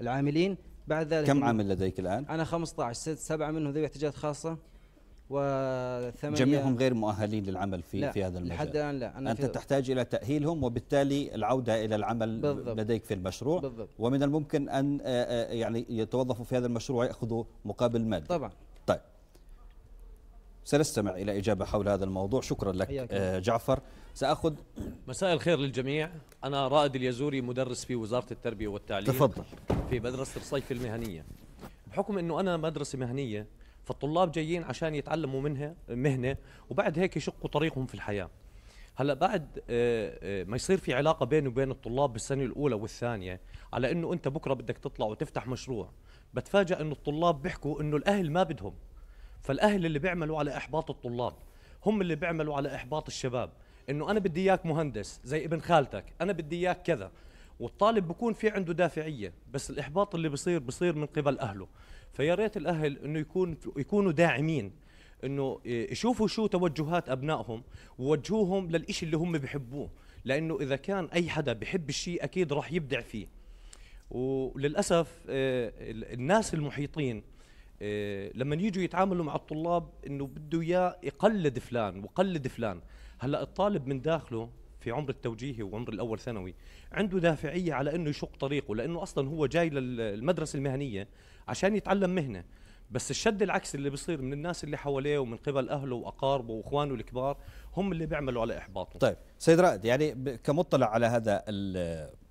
العاملين بعد ذلك كم عامل لديك الآن؟ أنا 15 ست سبعة منهم ذوي احتياجات خاصة وثمانية جميعهم غير مؤهلين للعمل في لا في هذا المجال لحد الآن لا أنا أنت تحتاج إلى تأهيلهم وبالتالي العودة إلى العمل بالضبط لديك في المشروع بالضبط ومن الممكن أن آه، آه، يعني يتوظفوا في هذا المشروع ويأخذوا مقابل مادي طبعا سنستمع إلى إجابة حول هذا الموضوع شكرا لك آه، جعفر سأخذ مساء الخير للجميع أنا رائد اليزوري مدرس في وزارة التربية والتعليم تفضل في مدرسة الصيف المهنية بحكم أنه أنا مدرسة مهنية فالطلاب جايين عشان يتعلموا منها مهنة وبعد هيك يشقوا طريقهم في الحياة هلا بعد آه، آه، ما يصير في علاقه بيني وبين الطلاب بالسنه الاولى والثانيه على انه انت بكره بدك تطلع وتفتح مشروع بتفاجئ انه الطلاب بيحكوا انه الاهل ما بدهم فالاهل اللي بيعملوا على احباط الطلاب هم اللي بيعملوا على احباط الشباب انه انا بدي اياك مهندس زي ابن خالتك انا بدي اياك كذا والطالب بكون في عنده دافعيه بس الاحباط اللي بصير بصير من قبل اهله فيا ريت الاهل انه يكون يكونوا داعمين انه يشوفوا شو توجهات ابنائهم ووجهوهم للإشي اللي هم بحبوه لانه اذا كان اي حدا بحب الشيء اكيد راح يبدع فيه وللاسف آه، الناس المحيطين إيه، لما يجوا يتعاملوا مع الطلاب انه بده اياه يقلد فلان وقلد فلان هلا الطالب من داخله في عمر التوجيهي وعمر الاول ثانوي عنده دافعيه على انه يشق طريقه لانه اصلا هو جاي للمدرسه المهنيه عشان يتعلم مهنه بس الشد العكسي اللي بيصير من الناس اللي حواليه ومن قبل اهله واقاربه واخوانه الكبار هم اللي بيعملوا على احباطه طيب سيد رائد يعني كمطلع على هذا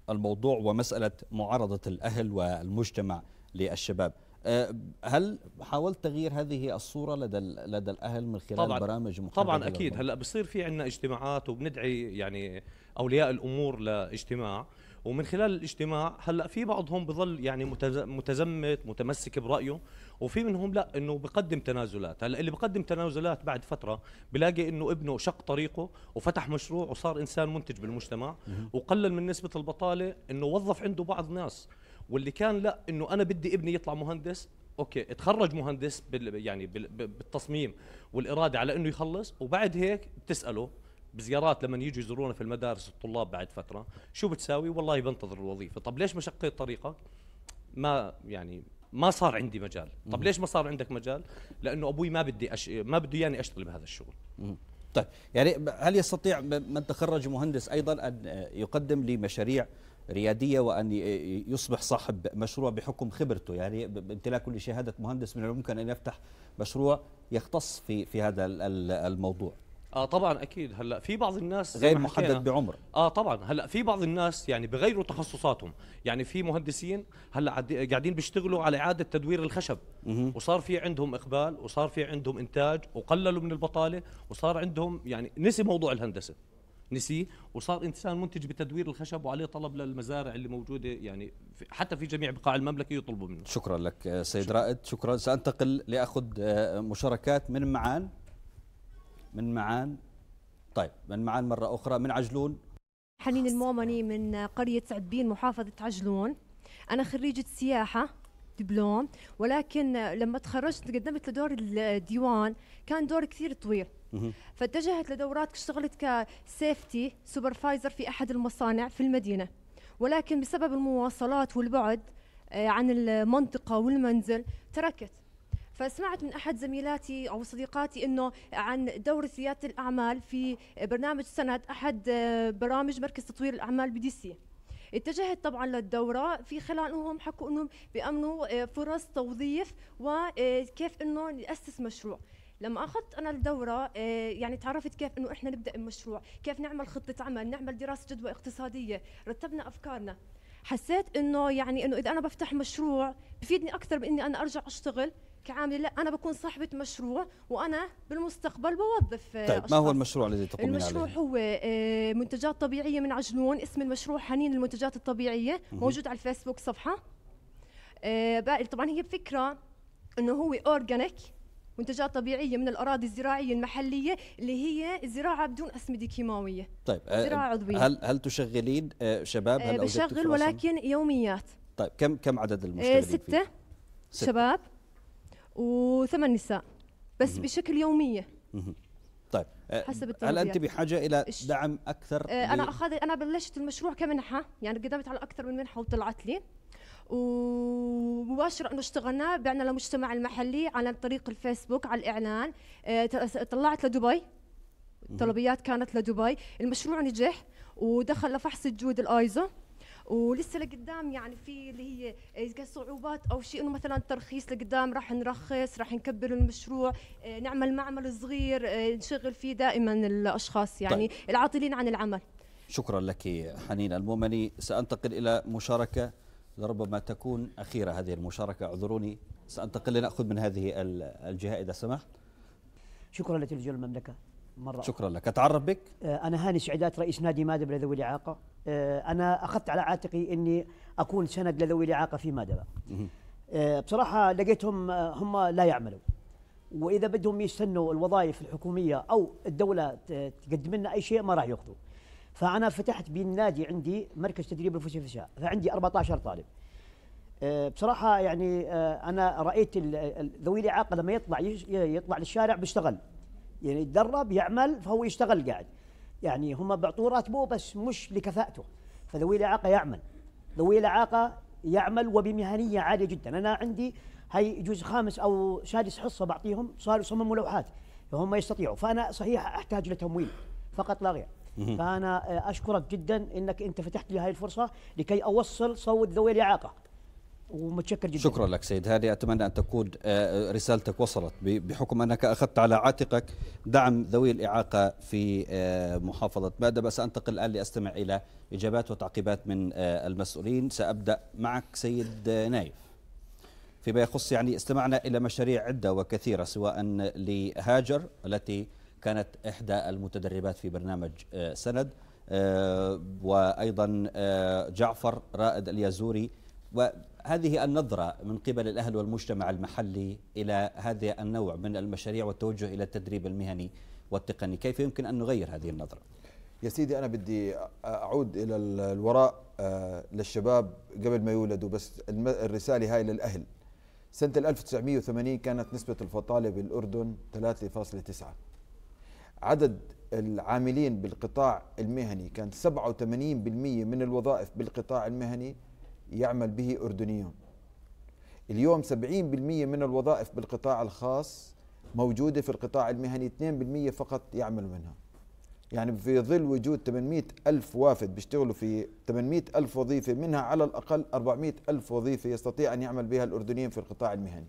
الموضوع ومساله معارضه الاهل والمجتمع للشباب آه، هل حاولت تغيير هذه الصوره لدى لدى الاهل من خلال طبعًا برامج مختلفه؟ طبعا اكيد هلا بصير في عندنا اجتماعات وبندعي يعني اولياء الامور لاجتماع ومن خلال الاجتماع هلا في بعضهم بظل يعني متزمت متمسك برايه وفي منهم لا انه بقدم تنازلات هلا اللي بقدم تنازلات بعد فتره بلاقي انه ابنه شق طريقه وفتح مشروع وصار انسان منتج بالمجتمع وقلل من نسبه البطاله انه وظف عنده بعض ناس واللي كان لا انه انا بدي ابني يطلع مهندس اوكي اتخرج مهندس بال يعني بال بالتصميم والاراده على انه يخلص وبعد هيك بتساله بزيارات لما يجوا يزورونا في المدارس الطلاب بعد فتره شو بتساوي والله بنتظر الوظيفه طب ليش ما شقيت طريقك ما يعني ما صار عندي مجال طب ليش ما صار عندك مجال لانه ابوي ما بدي أش... ما بده يعني اشتغل بهذا الشغل طيب يعني هل يستطيع من تخرج مهندس ايضا ان يقدم لمشاريع رياديه وان يصبح صاحب مشروع بحكم خبرته يعني كل شهاده مهندس من الممكن ان يفتح مشروع يختص في في هذا الموضوع اه طبعا اكيد هلا في بعض الناس غير محدد بعمر اه طبعا هلا في بعض الناس يعني بغيروا تخصصاتهم يعني في مهندسين هلا قاعدين بيشتغلوا على اعاده تدوير الخشب مه. وصار في عندهم اقبال وصار في عندهم انتاج وقللوا من البطاله وصار عندهم يعني نسي موضوع الهندسه نسي وصار انسان منتج بتدوير الخشب وعليه طلب للمزارع اللي موجوده يعني في حتى في جميع بقاع المملكه يطلبوا منه شكرا لك آه، سيد شكرا. رائد شكرا سانتقل لاخذ آه، مشاركات من معان من معان طيب من معان مره اخرى من عجلون حنين المؤمني من قريه عبين محافظه عجلون انا خريجه سياحه دبلوم ولكن لما تخرجت قدمت لدور الديوان كان دور كثير طويل فاتجهت لدورات اشتغلت كسيفتي سوبرفايزر في احد المصانع في المدينه ولكن بسبب المواصلات والبعد آه، عن المنطقه والمنزل تركت فسمعت من احد زميلاتي او صديقاتي انه عن دور رياده الاعمال في برنامج سند احد آه، برامج مركز تطوير الاعمال بدي سي اتجهت طبعا للدوره في خلال انهم حكوا انهم بامنوا آه، فرص توظيف وكيف آه، انه ناسس مشروع لما اخذت انا الدوره آه، يعني تعرفت كيف انه احنا نبدا المشروع كيف نعمل خطه عمل نعمل دراسه جدوى اقتصاديه رتبنا افكارنا حسيت انه يعني انه اذا انا بفتح مشروع بفيدني اكثر باني انا ارجع اشتغل كعامله لا انا بكون صاحبه مشروع وانا بالمستقبل بوظف آه، طيب أشخاص. ما هو المشروع الذي تقومين المشروع هو آه، منتجات طبيعيه من عجلون اسم المشروع حنين المنتجات الطبيعيه موجود على الفيسبوك صفحه آه، طبعا هي فكره انه هو اورجانيك منتجات طبيعية من الأراضي الزراعية المحلية اللي هي زراعة بدون أسمدة كيماوية طيب زراعة عضوية هل هل تشغلين شباب هل بشغل ولكن يوميات طيب كم كم عدد المشتغلين؟ ستة, ستة شباب وثمان نساء بس بشكل يوميه طيب آه، حسب هل انت بحاجه الى دعم اكثر آه، انا اخذ انا بلشت المشروع كمنحه يعني قدمت على اكثر من منحه وطلعت لي ومباشرة انه اشتغلنا بعنا للمجتمع المحلي على طريق الفيسبوك على الاعلان آه، طلعت لدبي الطلبيات كانت لدبي المشروع نجح ودخل لفحص الجود الايزو ولسه لقدام يعني في اللي هي صعوبات او شيء انه مثلا ترخيص لقدام راح نرخص راح نكبر المشروع آه، نعمل معمل صغير آه، نشغل فيه دائما الاشخاص يعني طيب. العاطلين عن العمل شكرا لك حنين المؤمني سانتقل الى مشاركه لربما تكون اخيره هذه المشاركه اعذروني سانتقل لناخذ من هذه الجهه اذا سمحت شكرا لتلفزيون المملكه مره شكرا لك اتعرف بك آه، انا هاني سعدات رئيس نادي مادب لذوي الاعاقه آه، انا اخذت على عاتقي اني اكون سند لذوي الاعاقه في مادبا آه، بصراحه لقيتهم آه، هم لا يعملوا واذا بدهم يستنوا الوظائف الحكوميه او الدوله تقدم لنا اي شيء ما راح ياخذوا فانا فتحت بالنادي عندي مركز تدريب الفسيفساء فعندي 14 طالب بصراحه يعني انا رايت ذوي الاعاقه لما يطلع يطلع للشارع بيشتغل يعني يتدرب يعمل فهو يشتغل قاعد يعني هم بيعطوه راتبه بس مش لكفاءته فذوي الإعاقة يعمل ذوي الإعاقة يعمل وبمهنية عالية جدا أنا عندي هي جزء خامس أو سادس حصة بعطيهم صاروا يصمموا لوحات فهم يستطيعوا فأنا صحيح أحتاج لتمويل فقط لا غير فأنا أشكرك جدا أنك أنت فتحت لي هذه الفرصة لكي أوصل صوت ذوي الإعاقة ومتشكر جدا شكرا لك سيد هادي أتمنى أن تكون آه، آه، رسالتك وصلت بحكم أنك أخذت على عاتقك دعم ذوي الإعاقة في آه، محافظة مادة بس أنتقل الآن لأستمع إلى إجابات وتعقيبات من المسؤولين سأبدأ معك سيد نايف فيما يخص يعني استمعنا إلى مشاريع عدة وكثيرة سواء لهاجر التي كانت إحدى المتدربات في برنامج سند وأيضا جعفر رائد اليازوري و هذه النظرة من قبل الأهل والمجتمع المحلي إلى هذا النوع من المشاريع والتوجه إلى التدريب المهني والتقني كيف يمكن أن نغير هذه النظرة؟ يا سيدي أنا بدي أعود إلى الوراء آه، للشباب قبل ما يولدوا بس الرسالة هاي للأهل سنة 1980 كانت نسبة الفطالة بالأردن 3.9 عدد العاملين بالقطاع المهني كان 87% من الوظائف بالقطاع المهني يعمل به أردنيون اليوم 70% من الوظائف بالقطاع الخاص موجودة في القطاع المهني 2% فقط يعمل منها يعني في ظل وجود 800 ألف وافد بيشتغلوا في 800 ألف وظيفة منها على الأقل 400 ألف وظيفة يستطيع أن يعمل بها الأردنيين في القطاع المهني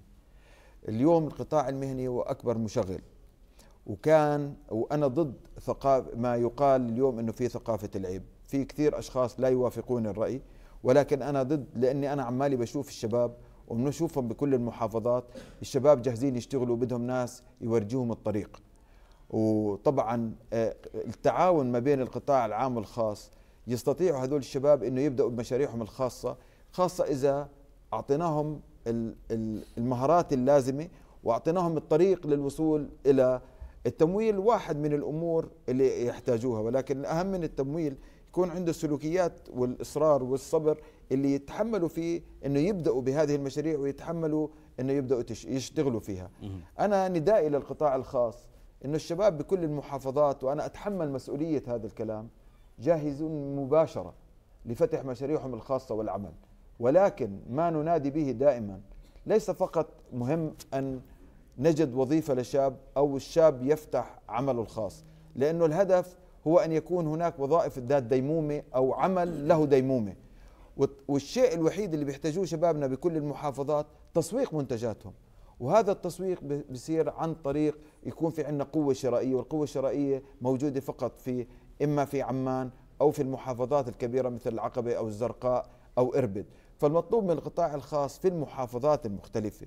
اليوم القطاع المهني هو أكبر مشغل وكان وأنا ضد ثقاف ما يقال اليوم أنه في ثقافة العيب في كثير أشخاص لا يوافقون الرأي ولكن انا ضد لاني انا عمالي بشوف الشباب وبنشوفهم بكل المحافظات الشباب جاهزين يشتغلوا بدهم ناس يورجوهم الطريق وطبعا آه، التعاون ما بين القطاع العام والخاص يستطيعوا هذول الشباب انه يبداوا بمشاريعهم الخاصه خاصه اذا اعطيناهم المهارات اللازمه واعطيناهم الطريق للوصول الى التمويل واحد من الامور اللي يحتاجوها ولكن الاهم من التمويل يكون عنده السلوكيات والاصرار والصبر اللي يتحملوا فيه انه يبداوا بهذه المشاريع ويتحملوا انه يبداوا يشتغلوا فيها. انا ندائي للقطاع الخاص انه الشباب بكل المحافظات وانا اتحمل مسؤوليه هذا الكلام جاهزون مباشره لفتح مشاريعهم الخاصه والعمل ولكن ما ننادي به دائما ليس فقط مهم ان نجد وظيفه لشاب او الشاب يفتح عمله الخاص لانه الهدف هو أن يكون هناك وظائف ذات ديمومة أو عمل له ديمومة والشيء الوحيد اللي بيحتاجوه شبابنا بكل المحافظات تسويق منتجاتهم وهذا التسويق بصير عن طريق يكون في عندنا قوة شرائية والقوة الشرائية موجودة فقط في إما في عمان أو في المحافظات الكبيرة مثل العقبة أو الزرقاء أو إربد فالمطلوب من القطاع الخاص في المحافظات المختلفة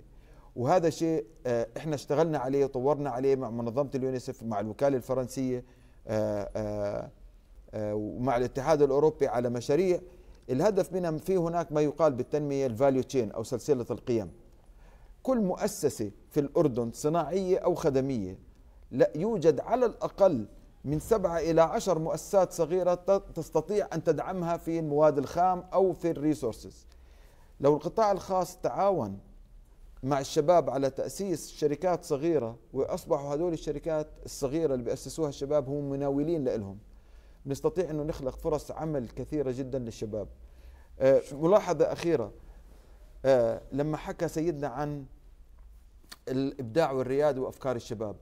وهذا شيء آه، احنا اشتغلنا عليه وطورنا عليه مع منظمة اليونيسف مع الوكالة الفرنسية آه، آه، آه، ومع الاتحاد الاوروبي على مشاريع الهدف منها في هناك ما يقال بالتنميه الفاليو تشين او سلسله القيم كل مؤسسه في الاردن صناعيه او خدميه لا يوجد على الاقل من سبعة إلى عشر مؤسسات صغيرة تستطيع أن تدعمها في المواد الخام أو في الريسورسز لو القطاع الخاص تعاون مع الشباب على تأسيس شركات صغيرة وأصبحوا هذول الشركات الصغيرة اللي بيأسسوها الشباب هم مناولين لهم نستطيع أنه نخلق فرص عمل كثيرة جدا للشباب آه، ملاحظة أخيرة آه، لما حكى سيدنا عن الإبداع والريادة وأفكار الشباب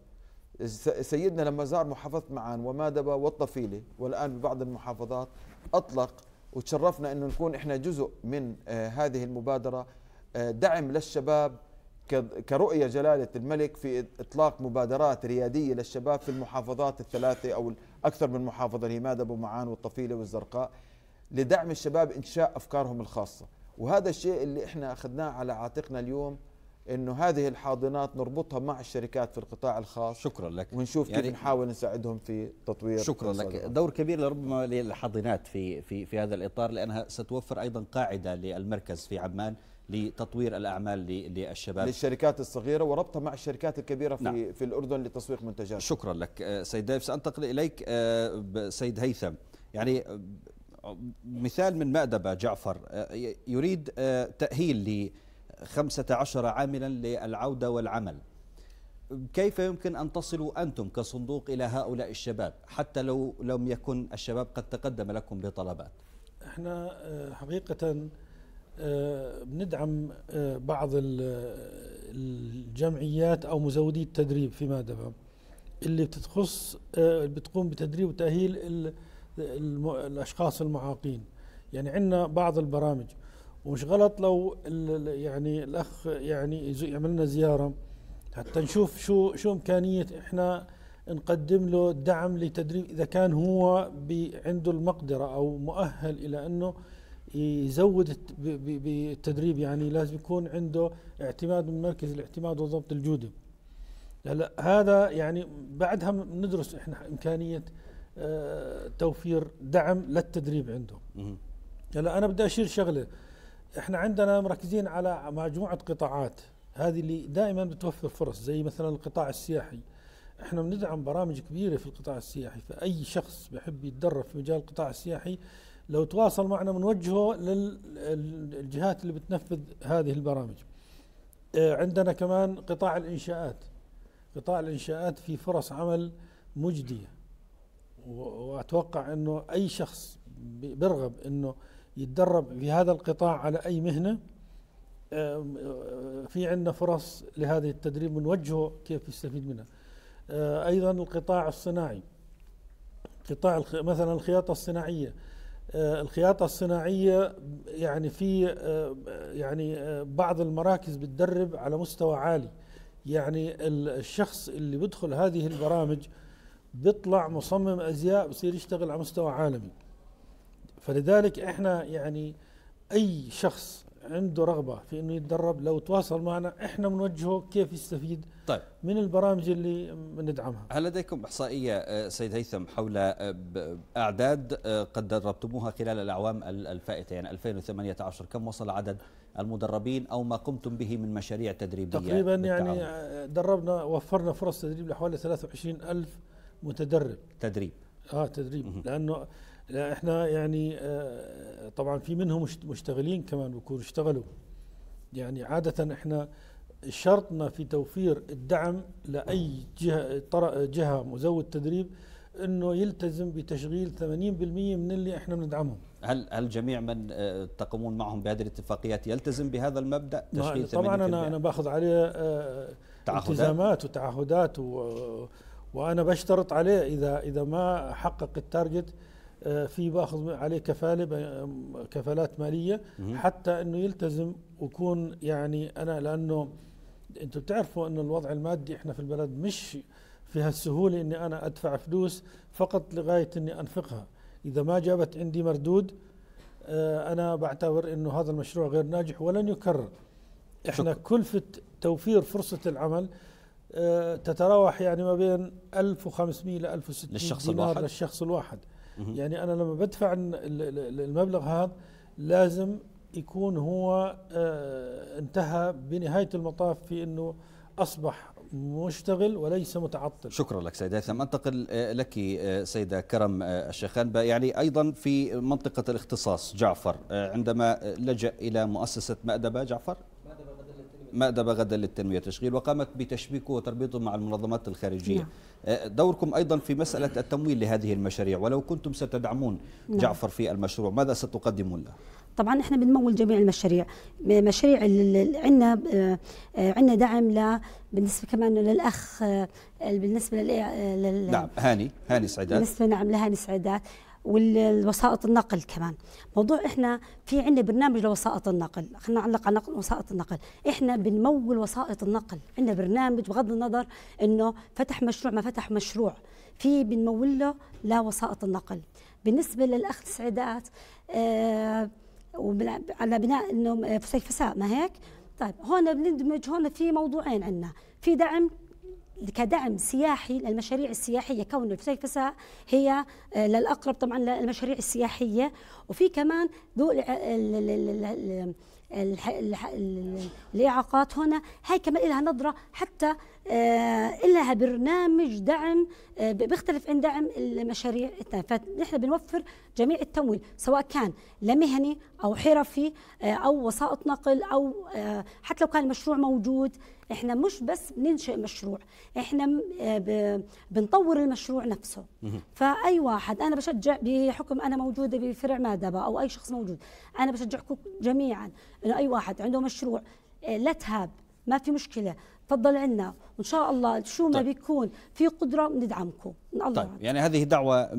سيدنا لما زار محافظة معان ومادبة والطفيلة والآن ببعض المحافظات أطلق وتشرفنا أنه نكون إحنا جزء من آه، هذه المبادرة دعم للشباب كرؤية جلالة الملك في إطلاق مبادرات ريادية للشباب في المحافظات الثلاثة أو أكثر من محافظة الهماد أبو معان والطفيلة والزرقاء لدعم الشباب إنشاء أفكارهم الخاصة وهذا الشيء اللي إحنا أخذناه على عاتقنا اليوم انه هذه الحاضنات نربطها مع الشركات في القطاع الخاص شكرا لك ونشوف يعني كيف نحاول نساعدهم في تطوير شكرا لك دور كبير لربما للحاضنات في في في هذا الاطار لانها ستوفر ايضا قاعده للمركز في عمان لتطوير الاعمال للشباب للشركات الصغيره وربطها مع الشركات الكبيره في نعم. في الاردن لتسويق منتجاتها شكرا لك آه، سيد دايف سانتقل اليك آه، سيد هيثم يعني آه، مثال من مأدبة جعفر يريد تأهيل ل 15 عاملا للعودة والعمل كيف يمكن أن تصلوا أنتم كصندوق إلى هؤلاء الشباب حتى لو لم يكن الشباب قد تقدم لكم بطلبات احنا حقيقة آه، بندعم آه، بعض الجمعيات او مزودي التدريب في مادبا اللي بتخص آه، بتقوم بتدريب وتاهيل الاشخاص المعاقين يعني عندنا بعض البرامج ومش غلط لو يعني الاخ يعني يعمل لنا زياره حتى نشوف شو شو امكانيه احنا نقدم له دعم لتدريب اذا كان هو عنده المقدره او مؤهل الى انه يزود بالتدريب يعني لازم يكون عنده اعتماد من مركز الاعتماد وضبط الجوده هلا هذا يعني بعدها بندرس احنا امكانيه اه توفير دعم للتدريب عنده هلا انا بدي اشير شغله احنا عندنا مركزين على مجموعه قطاعات هذه اللي دائما بتوفر فرص زي مثلا القطاع السياحي احنا بندعم برامج كبيره في القطاع السياحي فاي شخص بحب يتدرب في مجال القطاع السياحي لو تواصل معنا بنوجهه للجهات اللي بتنفذ هذه البرامج آه، عندنا كمان قطاع الإنشاءات قطاع الإنشاءات في فرص عمل مجدية وأتوقع أنه أي شخص بيرغب أنه يتدرب في هذا القطاع على أي مهنة آه، في عندنا فرص لهذه التدريب بنوجهه كيف يستفيد منها آه، أيضا القطاع الصناعي قطاع مثلا الخياطة الصناعية آه، الخياطه الصناعيه يعني في آه، يعني آه، بعض المراكز بتدرب على مستوى عالي يعني الشخص اللي بيدخل هذه البرامج بيطلع مصمم ازياء بصير يشتغل على مستوى عالمي فلذلك احنا يعني اي شخص عنده رغبه في انه يتدرب لو تواصل معنا احنا بنوجهه كيف يستفيد طيب من البرامج اللي بندعمها هل لديكم احصائيه آه، سيد هيثم حول آه، اعداد آه، قد دربتموها خلال الاعوام الفائته يعني 2018 كم وصل عدد المدربين او ما قمتم به من مشاريع تدريبيه تقريبا يعني دربنا وفرنا فرص تدريب لحوالي 23 ألف متدرب تدريب اه تدريب لانه لا احنا يعني آه، طبعا في منهم مشتغلين كمان بيكونوا اشتغلوا يعني عادة احنا شرطنا في توفير الدعم لأي جهة, جهة مزود تدريب انه يلتزم بتشغيل 80% من اللي احنا بندعمهم هل هل جميع من آه، تقومون معهم بهذه الاتفاقيات يلتزم بهذا المبدا تشغيل طبعا انا انا باخذ عليه آه، تعهدات التزامات وتعهدات و وانا بشترط عليه اذا اذا ما حقق التارجت في باخذ عليه كفاله كفالات ماليه حتى انه يلتزم ويكون يعني انا لانه انتم بتعرفوا انه الوضع المادي احنا في البلد مش في هالسهوله اني انا ادفع فلوس فقط لغايه اني انفقها اذا ما جابت عندي مردود آه، انا بعتبر انه هذا المشروع غير ناجح ولن يكرر احنا شك. كلفه توفير فرصه العمل آه، تتراوح يعني ما بين 1500 ل 1600 للشخص الواحد للشخص الواحد يعني انا لما بدفع المبلغ هذا لازم يكون هو آه، انتهى بنهايه المطاف في انه اصبح مشتغل وليس متعطل شكرا لك سيدة هيثم انتقل آه، لك آه، سيده كرم الشيخان يعني ايضا في منطقه الاختصاص جعفر عندما لجا الى مؤسسه مأدبه جعفر ما غدا للتنمية تشغيل وقامت بتشبيكه وتربيطه مع المنظمات الخارجية نعم. آه، دوركم أيضا في مسألة التمويل لهذه المشاريع ولو كنتم ستدعمون نعم. جعفر في المشروع ماذا ستقدمون له؟ طبعا احنا بنمول جميع المشاريع مشاريع عندنا آه، آه، عندنا دعم ل بالنسبه كمان للاخ بالنسبه لل نعم هاني هاني سعدات بالنسبه نعم لهاني سعدات والوسائط النقل كمان موضوع احنا في عندنا برنامج لوسائط النقل خلينا نعلق على نقل وسائط النقل احنا بنمول وسائط النقل عندنا برنامج بغض النظر انه فتح مشروع ما فتح مشروع في بنمول له لوسائط النقل بالنسبه للاخت سعدات آه على بناء انه آه، فساء ما هيك طيب هون بندمج هون في موضوعين عندنا في دعم كدعم سياحي للمشاريع السياحيه كون الفسيفساء هي للاقرب طبعا للمشاريع السياحيه وفي كمان ذو الاعاقات هنا هاي كمان لها نظره حتى لها برنامج دعم بيختلف عن دعم المشاريع الثانيه فنحن بنوفر جميع التمويل سواء كان لمهني او حرفي او وسائط نقل او حتى لو كان المشروع موجود احنا مش بس بننشئ مشروع احنا آه، بنطور المشروع نفسه فاي واحد انا بشجع بحكم انا موجوده بفرع مادبا او اي شخص موجود انا بشجعكم جميعا انه اي واحد عنده مشروع آه، لا تهاب ما في مشكله تفضل عنا وان شاء الله شو ما طيب. بيكون في قدره بندعمكم من الله طيب يعني هذه دعوه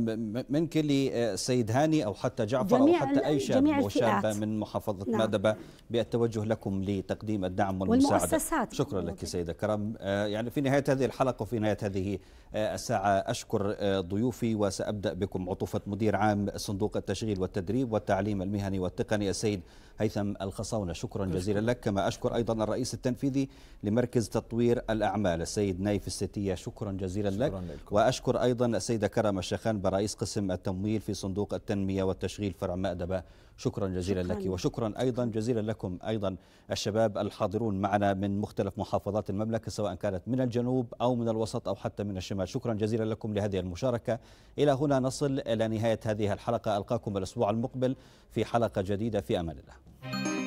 منك للسيد آه، هاني او حتى جعفر او حتى اي شاب وشابه من محافظه نعم. مادبه بالتوجه لكم لتقديم الدعم والمساعده والمؤسسات شكرا لك سيده كرم آه، يعني في نهايه هذه الحلقه وفي نهايه هذه آه، الساعه اشكر ضيوفي وسابدا بكم عطوفه مدير عام صندوق التشغيل والتدريب والتعليم المهني والتقني السيد هيثم الخصاونه شكرا جزيلا لك كما اشكر ايضا الرئيس التنفيذي لمركز تطوير الأعمال السيد نايف الستية شكرا جزيلا شكرا لك لكم. وأشكر أيضا السيدة كرم الشخان برئيس قسم التمويل في صندوق التنمية والتشغيل فرع مأدبة شكرا جزيلا شكرا لك وشكرا أيضا جزيلا لكم أيضا الشباب الحاضرون معنا من مختلف محافظات المملكة سواء كانت من الجنوب أو من الوسط أو حتى من الشمال شكرا جزيلا لكم لهذه المشاركة إلى هنا نصل إلى نهاية هذه الحلقة ألقاكم الأسبوع المقبل في حلقة جديدة في أمان الله